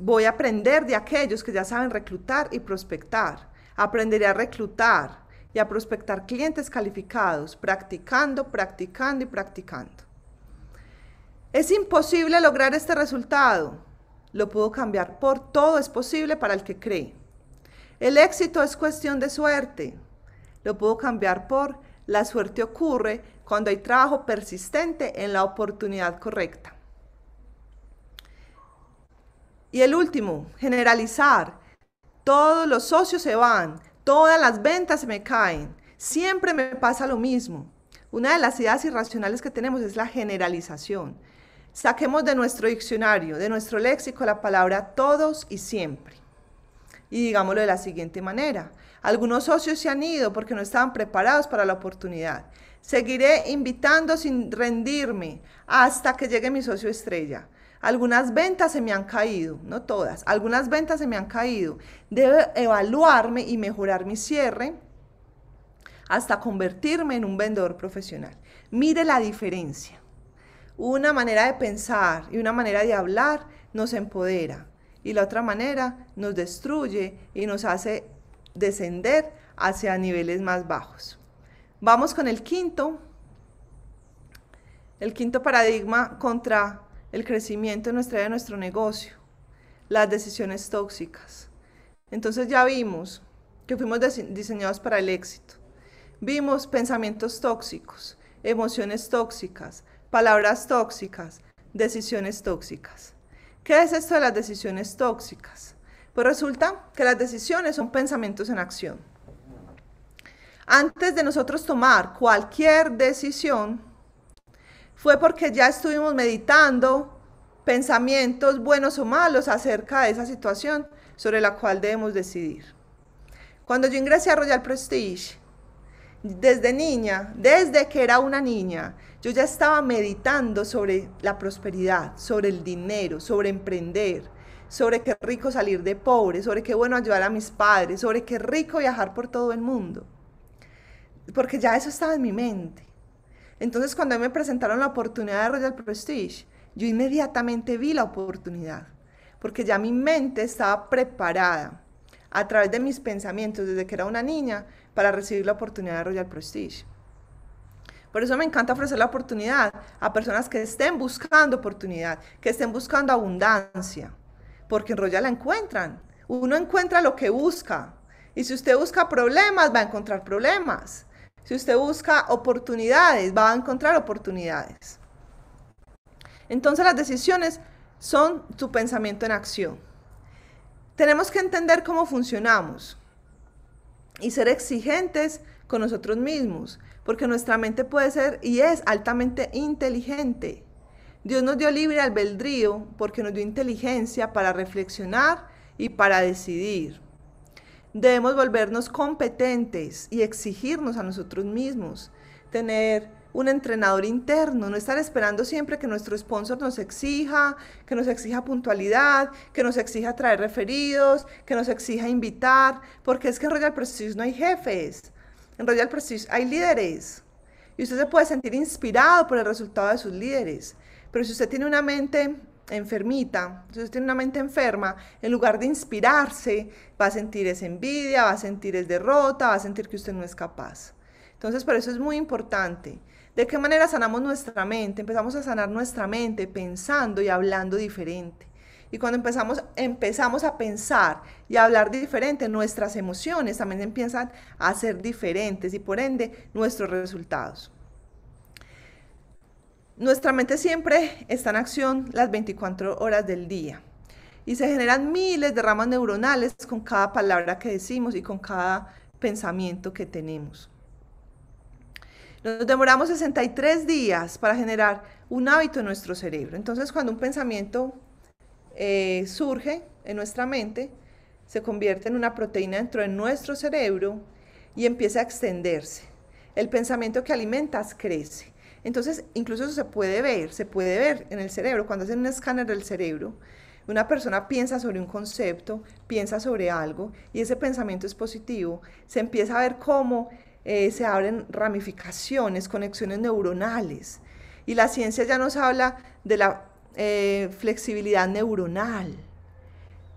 voy a aprender de aquellos que ya saben reclutar y prospectar. Aprenderé a reclutar y a prospectar clientes calificados, practicando, practicando y practicando. Es imposible lograr este resultado. Lo puedo cambiar por todo es posible para el que cree. El éxito es cuestión de suerte. Lo puedo cambiar por la suerte ocurre cuando hay trabajo persistente en la oportunidad correcta. Y el último, generalizar. Todos los socios se van, todas las ventas se me caen, siempre me pasa lo mismo. Una de las ideas irracionales que tenemos es la generalización. Saquemos de nuestro diccionario, de nuestro léxico, la palabra todos y siempre. Y digámoslo de la siguiente manera. Algunos socios se han ido porque no estaban preparados para la oportunidad. Seguiré invitando sin rendirme hasta que llegue mi socio estrella. Algunas ventas se me han caído, no todas, algunas ventas se me han caído. Debo evaluarme y mejorar mi cierre hasta convertirme en un vendedor profesional. Mire la diferencia. Una manera de pensar y una manera de hablar nos empodera y la otra manera nos destruye y nos hace descender hacia niveles más bajos. Vamos con el quinto. El quinto paradigma contra el crecimiento de nuestra de nuestro negocio, las decisiones tóxicas. Entonces ya vimos que fuimos diseñados para el éxito. Vimos pensamientos tóxicos, emociones tóxicas, palabras tóxicas, decisiones tóxicas. ¿Qué es esto de las decisiones tóxicas? Pues resulta que las decisiones son pensamientos en acción. Antes de nosotros tomar cualquier decisión, fue porque ya estuvimos meditando pensamientos buenos o malos acerca de esa situación sobre la cual debemos decidir. Cuando yo ingresé a Royal Prestige, desde niña, desde que era una niña, yo ya estaba meditando sobre la prosperidad, sobre el dinero, sobre emprender, sobre qué rico salir de pobre, sobre qué bueno ayudar a mis padres, sobre qué rico viajar por todo el mundo. Porque ya eso estaba en mi mente. Entonces, cuando me presentaron la oportunidad de Royal Prestige, yo inmediatamente vi la oportunidad, porque ya mi mente estaba preparada a través de mis pensamientos desde que era una niña para recibir la oportunidad de Royal Prestige. Por eso me encanta ofrecer la oportunidad a personas que estén buscando oportunidad, que estén buscando abundancia, porque en Royal la encuentran. Uno encuentra lo que busca. Y si usted busca problemas, va a encontrar problemas. Si usted busca oportunidades, va a encontrar oportunidades. Entonces las decisiones son su pensamiento en acción. Tenemos que entender cómo funcionamos y ser exigentes con nosotros mismos, porque nuestra mente puede ser y es altamente inteligente. Dios nos dio libre albedrío porque nos dio inteligencia para reflexionar y para decidir. Debemos volvernos competentes y exigirnos a nosotros mismos, tener un entrenador interno, no estar esperando siempre que nuestro sponsor nos exija, que nos exija puntualidad, que nos exija traer referidos, que nos exija invitar, porque es que en Royal Prestige no hay jefes, en Royal Prestige hay líderes y usted se puede sentir inspirado por el resultado de sus líderes, pero si usted tiene una mente enfermita, entonces tiene una mente enferma, en lugar de inspirarse, va a sentir esa envidia, va a sentir es derrota, va a sentir que usted no es capaz. Entonces, por eso es muy importante. ¿De qué manera sanamos nuestra mente? Empezamos a sanar nuestra mente pensando y hablando diferente. Y cuando empezamos, empezamos a pensar y a hablar diferente, nuestras emociones también empiezan a ser diferentes y por ende nuestros resultados. Nuestra mente siempre está en acción las 24 horas del día y se generan miles de ramas neuronales con cada palabra que decimos y con cada pensamiento que tenemos. Nos demoramos 63 días para generar un hábito en nuestro cerebro. Entonces, cuando un pensamiento eh, surge en nuestra mente, se convierte en una proteína dentro de nuestro cerebro y empieza a extenderse. El pensamiento que alimentas crece. Entonces, incluso eso se puede ver, se puede ver en el cerebro, cuando hacen un escáner del cerebro. Una persona piensa sobre un concepto, piensa sobre algo y ese pensamiento es positivo. Se empieza a ver cómo eh, se abren ramificaciones, conexiones neuronales. Y la ciencia ya nos habla de la eh, flexibilidad neuronal.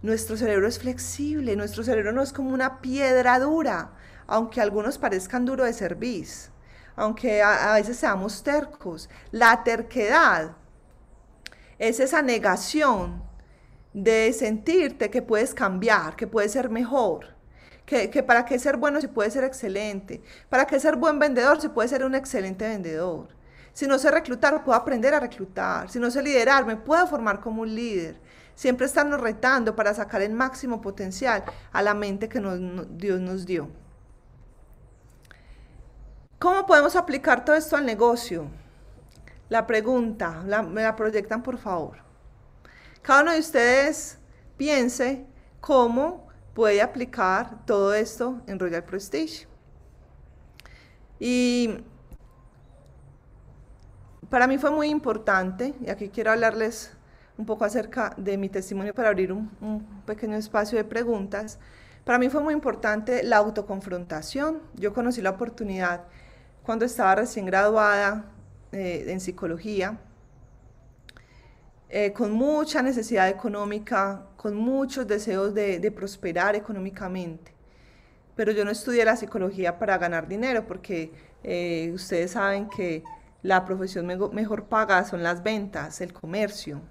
Nuestro cerebro es flexible, nuestro cerebro no es como una piedra dura, aunque algunos parezcan duro de cerviz aunque a, veces seamos tercos. La terquedad es esa negación de sentirte que puedes cambiar, que puedes ser mejor, que, para qué ser bueno si puede ser excelente, para qué ser buen vendedor si puede ser un excelente vendedor. Si no sé reclutar, puedo aprender a reclutar. Si no sé liderar, me puedo formar como un líder. Siempre estarnos retando para sacar el máximo potencial a la mente que Dios nos dio. ¿Cómo podemos aplicar todo esto al negocio? La pregunta, me la proyectan por favor. Cada uno de ustedes piense cómo puede aplicar todo esto en Royal Prestige. Y para mí fue muy importante, y aquí quiero hablarles un poco acerca de mi testimonio para abrir un, pequeño espacio de preguntas. Para mí fue muy importante la autoconfrontación. Yo conocí la oportunidad cuando estaba recién graduada eh, en psicología, eh, con mucha necesidad económica, con muchos deseos de, prosperar económicamente. Pero yo no estudié la psicología para ganar dinero, porque eh, ustedes saben que la profesión mejor pagada son las ventas, el comercio.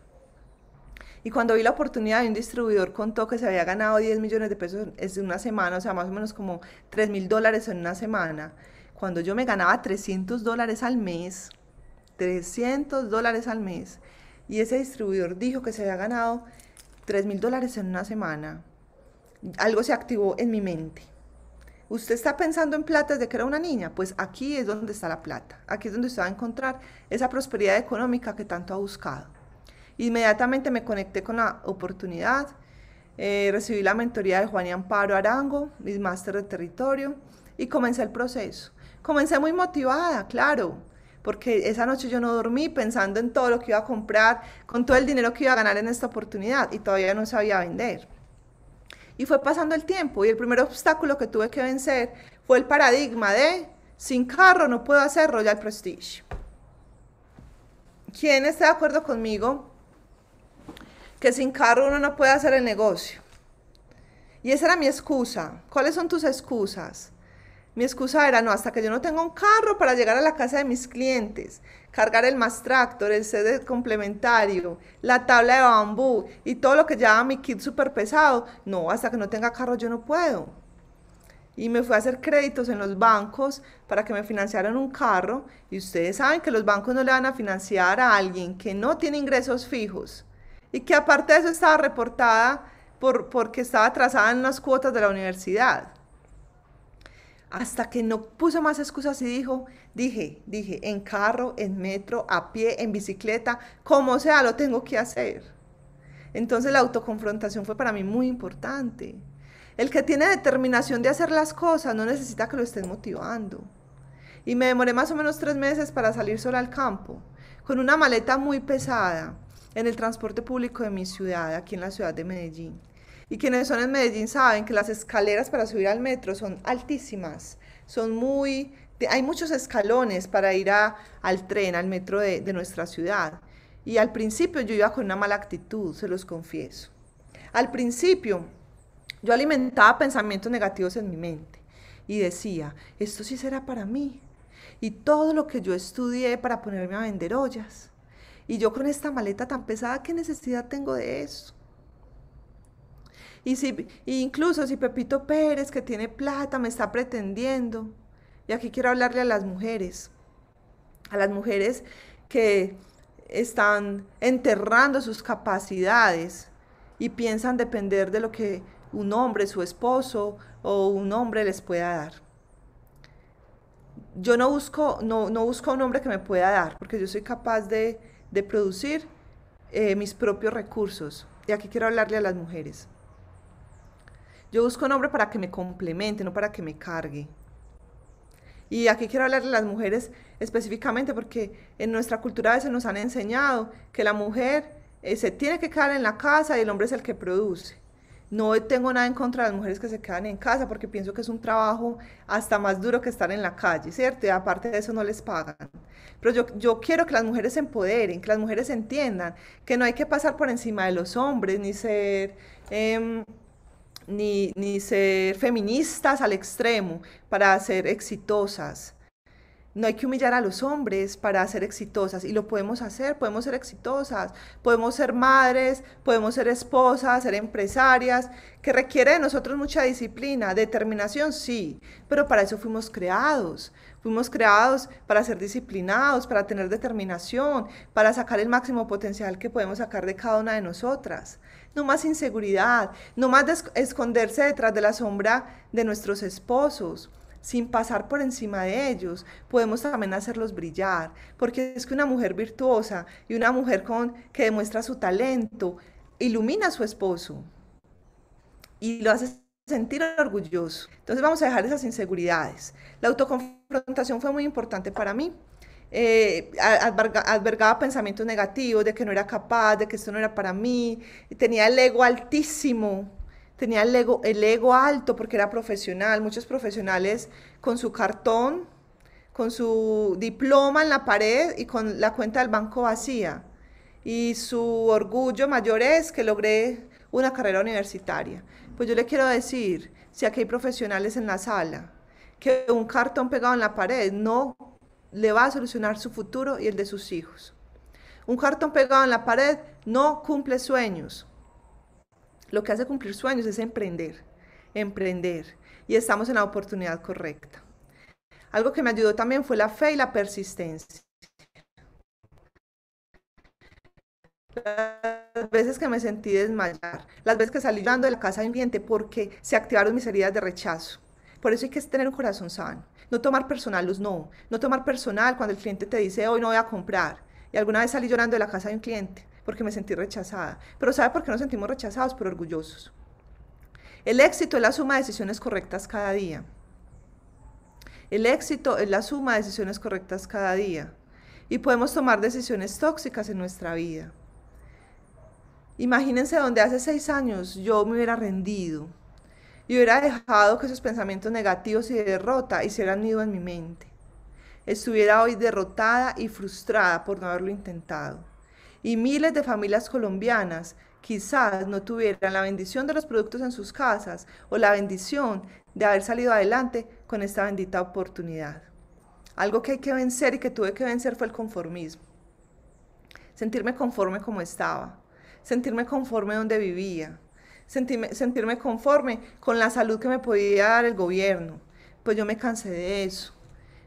Y cuando vi la oportunidad de un distribuidor contó que se había ganado 10 millones de pesos en una semana, o sea, más o menos como 3 mil dólares en una semana cuando yo me ganaba 300 dólares al mes, 300 dólares al mes, y ese distribuidor dijo que se había ganado 3 mil dólares en una semana, algo se activó en mi mente. Usted está pensando en plata desde que era una niña, pues aquí es donde está la plata, aquí es donde usted va a encontrar esa prosperidad económica que tanto ha buscado. Inmediatamente me conecté con la oportunidad, eh, recibí la mentoría de Juan y Amparo Arango, mi máster de territorio, y comencé el proceso. Comencé muy motivada, claro, porque esa noche yo no dormí pensando en todo lo que iba a comprar, con todo el dinero que iba a ganar en esta oportunidad y todavía no sabía vender. Y fue pasando el tiempo y el primer obstáculo que tuve que vencer fue el paradigma de sin carro no puedo hacer Royal Prestige. ¿Quién está de acuerdo conmigo que sin carro uno no puede hacer el negocio? Y esa era mi excusa. ¿Cuáles son tus excusas? Mi excusa era, no, hasta que yo no tenga un carro para llegar a la casa de mis clientes, cargar el más tractor, el CD complementario, la tabla de bambú y todo lo que llevaba mi kit súper pesado, no, hasta que no tenga carro yo no puedo. Y me fui a hacer créditos en los bancos para que me financiaran un carro. Y ustedes saben que los bancos no le van a financiar a alguien que no tiene ingresos fijos y que aparte de eso estaba reportada por, porque estaba atrasada en las cuotas de la universidad hasta que no puse más excusas y dijo, dije, dije, en carro, en metro, a pie, en bicicleta, como sea, lo tengo que hacer. Entonces la autoconfrontación fue para mí muy importante. El que tiene determinación de hacer las cosas no necesita que lo estén motivando. Y me demoré más o menos tres meses para salir sola al campo, con una maleta muy pesada, en el transporte público de mi ciudad, aquí en la ciudad de Medellín. Y quienes son en Medellín saben que las escaleras para subir al metro son altísimas, son muy, hay muchos escalones para ir al tren, al metro de, de nuestra ciudad. Y al principio yo iba con una mala actitud, se los confieso. Al principio yo alimentaba pensamientos negativos en mi mente y decía, esto sí será para mí. Y todo lo que yo estudié para ponerme a vender ollas. Y yo con esta maleta tan pesada, ¿qué necesidad tengo de eso? Y si, incluso si Pepito Pérez, que tiene plata, me está pretendiendo. Y aquí quiero hablarle a las mujeres, a las mujeres que están enterrando sus capacidades y piensan depender de lo que un hombre, su esposo o un hombre les pueda dar. Yo no busco, no, busco un hombre que me pueda dar, porque yo soy capaz de, producir eh, mis propios recursos. Y aquí quiero hablarle a las mujeres. Yo busco un hombre para que me complemente, no para que me cargue. Y aquí quiero hablar de las mujeres específicamente porque en nuestra cultura a veces nos han enseñado que la mujer eh, se tiene que quedar en la casa y el hombre es el que produce. No tengo nada en contra de las mujeres que se quedan en casa porque pienso que es un trabajo hasta más duro que estar en la calle, ¿cierto? Y aparte de eso no les pagan. Pero yo, quiero que las mujeres se empoderen, que las mujeres entiendan que no hay que pasar por encima de los hombres ni ser... Em, ni, ser feministas al extremo para ser exitosas. No hay que humillar a los hombres para ser exitosas y lo podemos hacer, podemos ser exitosas, podemos ser madres, podemos ser esposas, ser empresarias, que requiere de nosotros mucha disciplina, determinación, sí, pero para eso fuimos creados. Fuimos creados para ser disciplinados, para tener determinación, para sacar el máximo potencial que podemos sacar de cada una de nosotras no más inseguridad, no más esconderse detrás de la sombra de nuestros esposos, sin pasar por encima de ellos, podemos también hacerlos brillar, porque es que una mujer virtuosa y una mujer con, que demuestra su talento ilumina a su esposo y lo hace sentir orgulloso. Entonces vamos a dejar esas inseguridades. La autoconfrontación fue muy importante para mí eh, pensamientos negativos de que no era capaz, de que esto no era para mí, tenía el ego altísimo, tenía el ego, el ego alto porque era profesional, muchos profesionales con su cartón, con su diploma en la pared y con la cuenta del banco vacía. Y su orgullo mayor es que logré una carrera universitaria. Pues yo le quiero decir, si aquí hay profesionales en la sala, que un cartón pegado en la pared no le va a solucionar su futuro y el de sus hijos. Un cartón pegado en la pared no cumple sueños. Lo que hace cumplir sueños es emprender, emprender. Y estamos en la oportunidad correcta. Algo que me ayudó también fue la fe y la persistencia. Las veces que me sentí desmayar, las veces que salí llorando de la casa ambiente porque se activaron mis heridas de rechazo. Por eso hay que tener un corazón sano. No tomar personal los no. No tomar personal cuando el cliente te dice hoy no voy a comprar. Y alguna vez salí llorando de la casa de un cliente porque me sentí rechazada. Pero ¿sabe por qué nos sentimos rechazados? Por orgullosos. El éxito es la suma de decisiones correctas cada día. El éxito es la suma de decisiones correctas cada día. Y podemos tomar decisiones tóxicas en nuestra vida. Imagínense donde hace seis años yo me hubiera rendido, y hubiera dejado que esos pensamientos negativos y de derrota hicieran nido en mi mente. Estuviera hoy derrotada y frustrada por no haberlo intentado. Y miles de familias colombianas quizás no tuvieran la bendición de los productos en sus casas o la bendición de haber salido adelante con esta bendita oportunidad. Algo que hay que vencer y que tuve que vencer fue el conformismo. Sentirme conforme como estaba, sentirme conforme donde vivía, sentirme, conforme con la salud que me podía dar el gobierno. Pues yo me cansé de eso.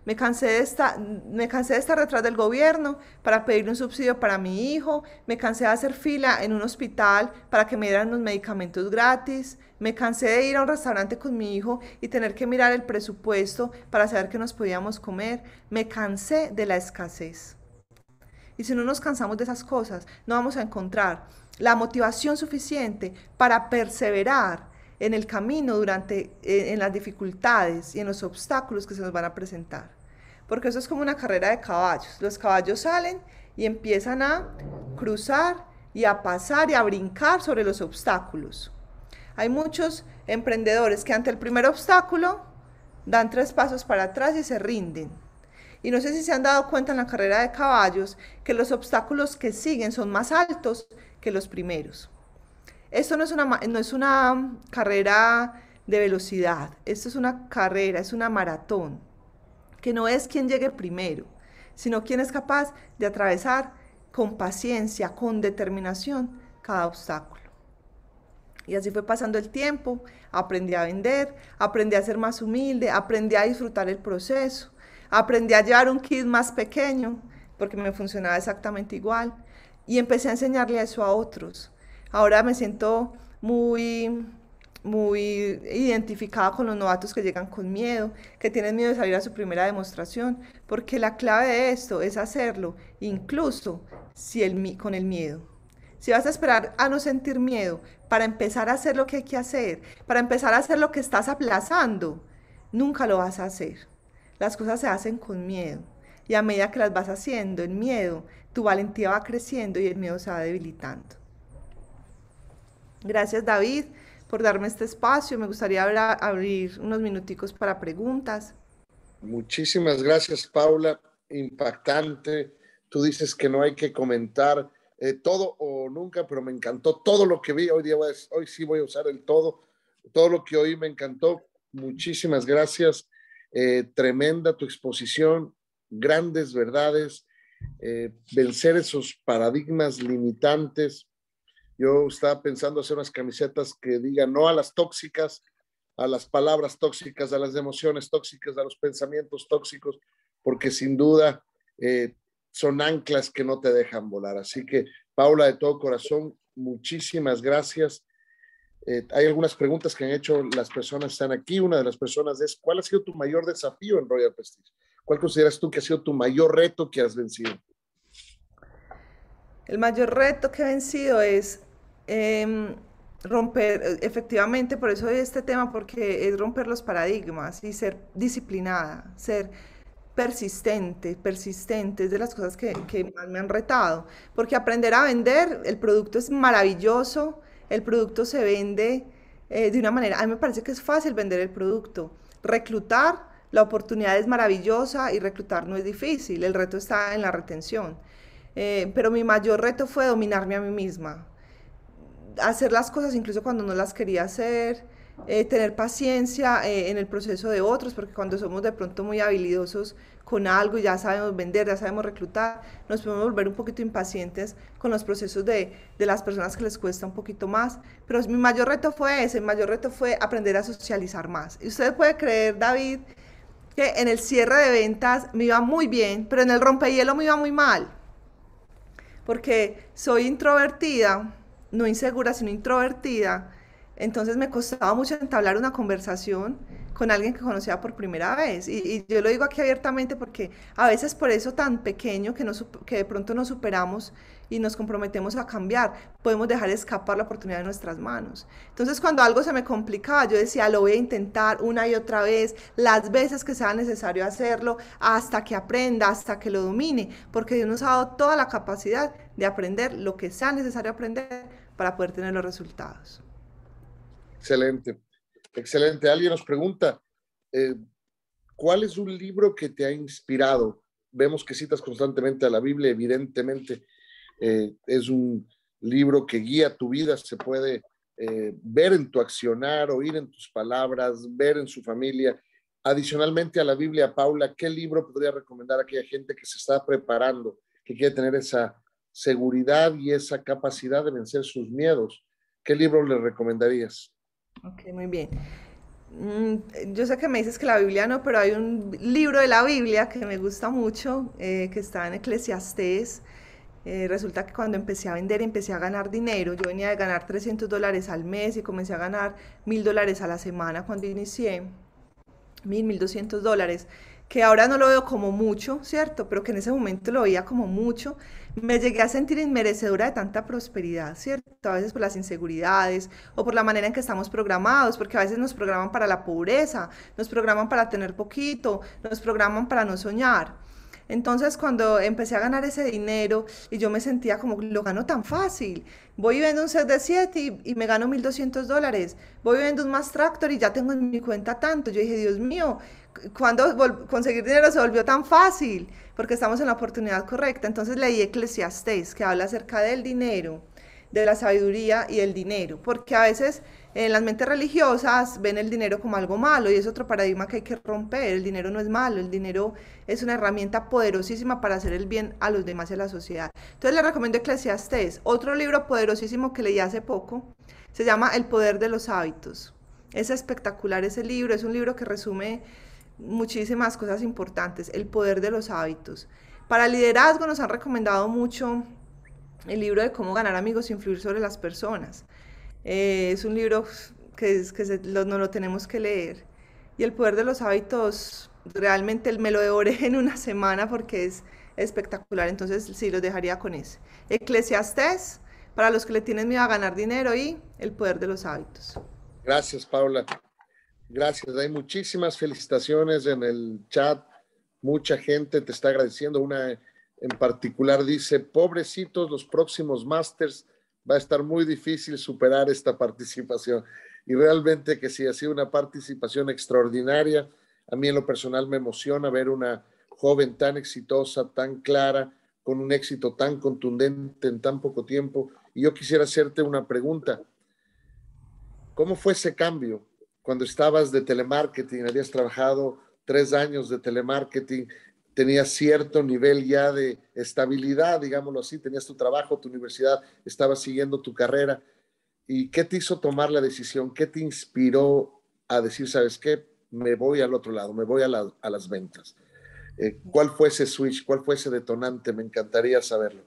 Me cansé, de esta, me cansé de estar detrás del gobierno para pedir un subsidio para mi hijo, me cansé de hacer fila en un hospital para que me dieran los medicamentos gratis, me cansé de ir a un restaurante con mi hijo y tener que mirar el presupuesto para saber qué nos podíamos comer, me cansé de la escasez. Y si no nos cansamos de esas cosas, no vamos a encontrar la motivación suficiente para perseverar en el camino durante, eh, en, las dificultades y en los obstáculos que se nos van a presentar. Porque eso es como una carrera de caballos. Los caballos salen y empiezan a cruzar y a pasar y a brincar sobre los obstáculos. Hay muchos emprendedores que ante el primer obstáculo dan tres pasos para atrás y se rinden. Y no sé si se han dado cuenta en la carrera de caballos que los obstáculos que siguen son más altos que los primeros. Esto no es una, carrera de velocidad, esto es una carrera, es una maratón, que no es quien llegue primero, sino quien es capaz de atravesar con paciencia, con determinación, cada obstáculo. Y así fue pasando el tiempo, aprendí a vender, aprendí a ser más humilde, aprendí a disfrutar el proceso, aprendí a llevar un kit más pequeño, porque me funcionaba exactamente igual, y empecé a enseñarle eso a otros. Ahora me siento muy muy identificada con los novatos que llegan con miedo, que tienen miedo de salir a su primera demostración, porque la clave de esto es hacerlo, incluso si el, con el miedo. Si vas a esperar a no sentir miedo para empezar a hacer lo que hay que hacer, para empezar a hacer lo que estás aplazando, nunca lo vas a hacer. Las cosas se hacen con miedo y a medida que las vas haciendo el miedo, tu valentía va creciendo y el miedo se va debilitando. Gracias David por darme este espacio. Me gustaría abrir unos minuticos para preguntas. Muchísimas gracias Paula. Impactante. Tú dices que no hay que comentar eh, todo o nunca, pero me encantó todo lo que vi. Hoy, día hoy sí voy a usar el todo. Todo lo que oí me encantó. Muchísimas gracias. Eh, tremenda tu exposición. Grandes verdades eh, vencer esos paradigmas limitantes. Yo estaba pensando hacer unas camisetas que digan no a las tóxicas, a las palabras tóxicas, a las emociones tóxicas, a los pensamientos tóxicos, porque sin duda eh, son anclas que no te dejan volar. Así que, Paula, de todo corazón, muchísimas gracias. Eh, hay algunas preguntas que han hecho las personas que están aquí. Una de las personas es, ¿cuál ha sido tu mayor desafío en Royal Prestige? ¿Cuál consideras tú que ha sido tu mayor reto que has vencido? El mayor reto que he vencido es em, romper, efectivamente, por eso este tema, porque es romper los paradigmas y ser disciplinada, ser persistente, persistente, es de las cosas que, más me han retado, porque aprender a vender, el producto es maravilloso, el producto se vende eh, de una manera, a mí me parece que es fácil vender el producto, reclutar, la oportunidad es maravillosa y reclutar no es difícil, el reto está en la retención. Eh, pero mi mayor reto fue dominarme a mí misma, hacer las cosas incluso cuando no las quería hacer, eh, tener paciencia eh, en el proceso de otros, porque cuando somos de pronto muy habilidosos con algo, ya sabemos vender, ya sabemos reclutar, nos podemos volver un poquito impacientes con los procesos de, de las personas que les cuesta un poquito más. Pero mi mayor reto fue ese, mi mayor reto fue aprender a socializar más. Y usted puede creer, David, que en el cierre de ventas me iba muy bien, pero en el rompehielo me iba muy mal. Porque soy introvertida, no insegura, sino introvertida. Entonces me costaba mucho entablar una conversación con alguien que conocía por primera vez. Y, yo lo digo aquí abiertamente porque a veces por eso tan pequeño que, no, que de pronto nos superamos y nos comprometemos a cambiar, podemos dejar escapar la oportunidad de nuestras manos. Entonces cuando algo se me complicaba, yo decía, lo voy a intentar una y otra vez, las veces que sea necesario hacerlo, hasta que aprenda, hasta que lo domine, porque Dios nos ha dado toda la capacidad de aprender lo que sea necesario aprender para poder tener los resultados. Excelente. Excelente. Alguien nos pregunta, eh, ¿cuál es un libro que te ha inspirado? Vemos que citas constantemente a la Biblia, evidentemente eh, es un libro que guía tu vida, se puede eh, ver en tu accionar, oír en tus palabras, ver en su familia. Adicionalmente a la Biblia, Paula, ¿qué libro podría recomendar a aquella gente que se está preparando, que quiere tener esa seguridad y esa capacidad de vencer sus miedos? ¿Qué libro le recomendarías? Okay, muy bien. Mm, yo sé que me dices que la Biblia no, pero hay un libro de la Biblia que me gusta mucho, eh, que está en Eclesiastés. Eh, resulta que cuando empecé a vender, empecé a ganar dinero. Yo venía de ganar 300 dólares al mes y comencé a ganar 1000 dólares a la semana cuando inicié. 1000, 1200 dólares que ahora no lo veo como mucho, ¿cierto? Pero que en ese momento lo veía como mucho, me llegué a sentir inmerecedora de tanta prosperidad, ¿cierto? A veces por las inseguridades o por la manera en que estamos programados, porque a veces nos programan para la pobreza, nos programan para tener poquito, nos programan para no soñar. Entonces, cuando empecé a ganar ese dinero y yo me sentía como, lo gano tan fácil. Voy y vendo un set de 7 y, y, me gano 1.200 dólares. Voy y vendo un más tractor y ya tengo en mi cuenta tanto. Yo dije, Dios mío, cuando conseguir dinero se volvió tan fácil, porque estamos en la oportunidad correcta. Entonces leí Eclesiastes, que habla acerca del dinero, de la sabiduría y el dinero, porque a veces en las mentes religiosas ven el dinero como algo malo y es otro paradigma que hay que romper. El dinero no es malo, el dinero es una herramienta poderosísima para hacer el bien a los demás y a la sociedad. Entonces le recomiendo Eclesiastes, otro libro poderosísimo que leí hace poco, se llama El poder de los hábitos. Es espectacular ese libro, es un libro que resume muchísimas cosas importantes, el poder de los hábitos. Para liderazgo nos han recomendado mucho el libro de cómo ganar amigos e influir sobre las personas. Eh, es un libro que, es, no lo tenemos que leer. Y el poder de los hábitos, realmente me lo devoré en una semana porque es espectacular. Entonces sí, los dejaría con ese. Eclesiastes, para los que le tienen miedo a ganar dinero y el poder de los hábitos. Gracias, Paula. Gracias, hay muchísimas felicitaciones en el chat. Mucha gente te está agradeciendo. Una en particular dice, pobrecitos, los próximos masters va a estar muy difícil superar esta participación. Y realmente que sí, ha sido una participación extraordinaria. A mí en lo personal me emociona ver una joven tan exitosa, tan clara, con un éxito tan contundente en tan poco tiempo. Y yo quisiera hacerte una pregunta. ¿Cómo fue ese cambio? cuando estabas de telemarketing, habías trabajado tres años de telemarketing, tenías cierto nivel ya de estabilidad, digámoslo así, tenías tu trabajo, tu universidad, estabas siguiendo tu carrera. ¿Y qué te hizo tomar la decisión? ¿Qué te inspiró a decir, sabes qué, me voy al otro lado, me voy a, las ventas? Eh, ¿Cuál fue ese switch? ¿Cuál fue ese detonante? Me encantaría saberlo.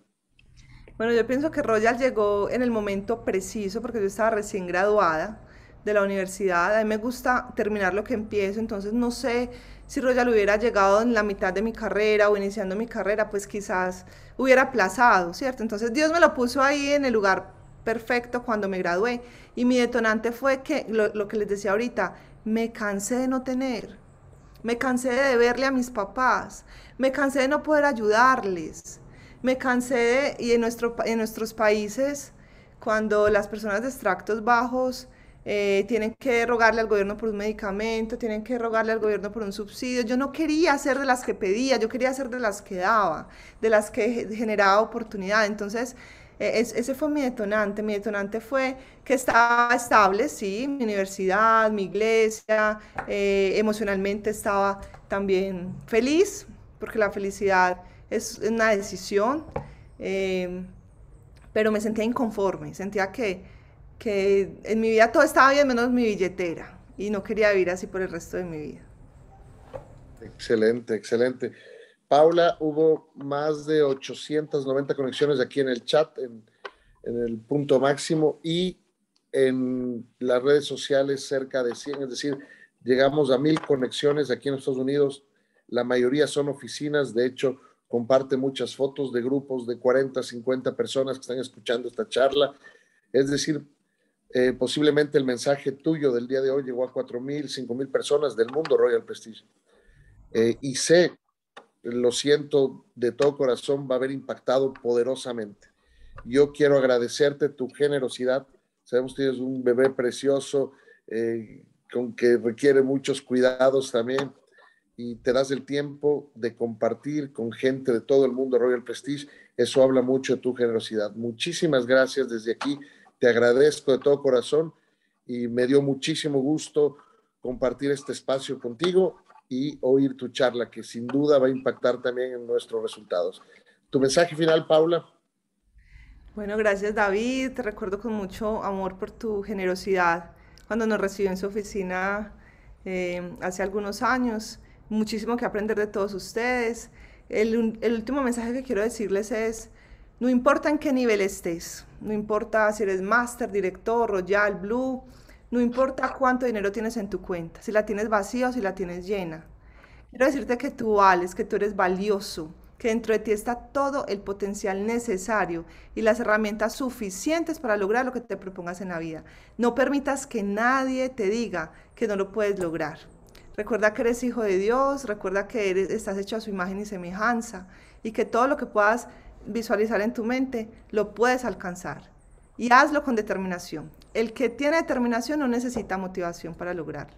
Bueno, yo pienso que Royal llegó en el momento preciso porque yo estaba recién graduada de la universidad. A mí me gusta terminar lo que empiezo, entonces no sé si Royal hubiera llegado en la mitad de mi carrera o iniciando mi carrera, pues quizás hubiera aplazado, ¿cierto? Entonces Dios me lo puso ahí en el lugar perfecto cuando me gradué y mi detonante fue que lo, que les decía ahorita, me cansé de no tener, me cansé de verle a mis papás, me cansé de no poder ayudarles, me cansé de, y en, nuestro, en nuestros países, cuando las personas de extractos bajos eh, tienen que rogarle al gobierno por un medicamento, tienen que rogarle al gobierno por un subsidio. Yo no quería ser de las que pedía, yo quería ser de las que daba, de las que generaba oportunidad. Entonces, e-, ese fue mi detonante. Mi detonante fue que estaba estable, sí, mi universidad, mi iglesia, eh, emocionalmente estaba también feliz, porque la felicidad es una decisión, eh, pero me sentía inconforme, sentía que que en mi vida todo estaba bien menos mi billetera y no quería vivir así por el resto de mi vida. Excelente, excelente. Paula, hubo más de 890 conexiones aquí en el chat, en, en el punto máximo y en las redes sociales cerca de 100, es decir, llegamos a mil conexiones aquí en Estados Unidos. La mayoría son oficinas, de hecho, comparte muchas fotos de grupos de 40, 50 personas que están escuchando esta charla. Es decir, eh, posiblemente el mensaje tuyo del día de hoy llegó a 4.000, 5.000 personas del mundo Royal Prestige. Eh, y sé, lo siento de todo corazón, va a haber impactado poderosamente. Yo quiero agradecerte tu generosidad. Sabemos que eres un bebé precioso, eh, con que requiere muchos cuidados también. Y te das el tiempo de compartir con gente de todo el mundo Royal Prestige. Eso habla mucho de tu generosidad. Muchísimas gracias desde aquí te agradezco de todo corazón y me dio muchísimo gusto compartir este espacio contigo y oír tu charla, que sin duda va a impactar también en nuestros resultados. ¿Tu mensaje final, Paula? Bueno, gracias David, te recuerdo con mucho amor por tu generosidad cuando nos recibió en su oficina eh, hace algunos años. Muchísimo que aprender de todos ustedes. el último mensaje que quiero decirles es, no importa en qué nivel estés, no importa si eres máster, director, royal, blue, no importa cuánto dinero tienes en tu cuenta, si la tienes vacía o si la tienes llena. Quiero decirte que tú vales, que tú eres valioso, que dentro de ti está todo el potencial necesario y las herramientas suficientes para lograr lo que te propongas en la vida. No permitas que nadie te diga que no lo puedes lograr. Recuerda que eres hijo de Dios, recuerda que eres, estás hecho a su imagen y semejanza y que todo lo que puedas visualizar en tu mente, lo puedes alcanzar. Y hazlo con determinación. El que tiene determinación no necesita motivación para lograrlo.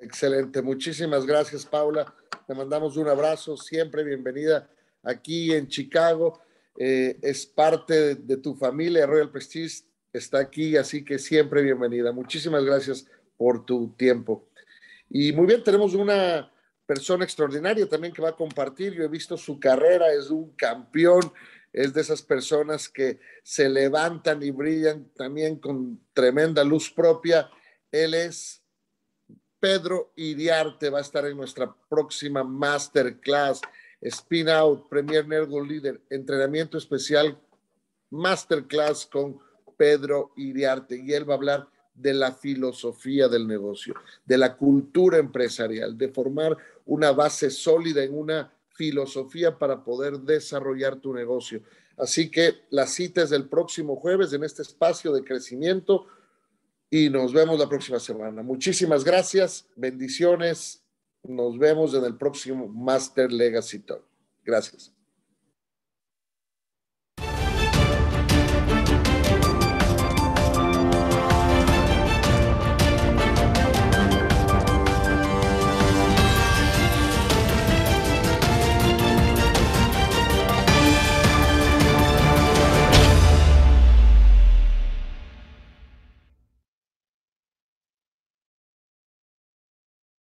Excelente, muchísimas gracias Paula. Te mandamos un abrazo, siempre bienvenida aquí en Chicago. Eh, es parte de, de, tu familia, Royal Prestige está aquí, así que siempre bienvenida. Muchísimas gracias por tu tiempo. Y muy bien, tenemos una persona extraordinaria también que va a compartir. Yo he visto su carrera, es un campeón, es de esas personas que se levantan y brillan también con tremenda luz propia. Él es Pedro Iriarte, va a estar en nuestra próxima masterclass. Spin Out, Premier Nervo Líder, entrenamiento especial, masterclass con Pedro Iriarte. Y él va a hablar de la filosofía del negocio, de la cultura empresarial, de formar una base sólida en una filosofía para poder desarrollar tu negocio. Así que las citas del próximo jueves en este espacio de crecimiento y nos vemos la próxima semana. Muchísimas gracias, bendiciones, nos vemos en el próximo Master Legacy Talk. Gracias.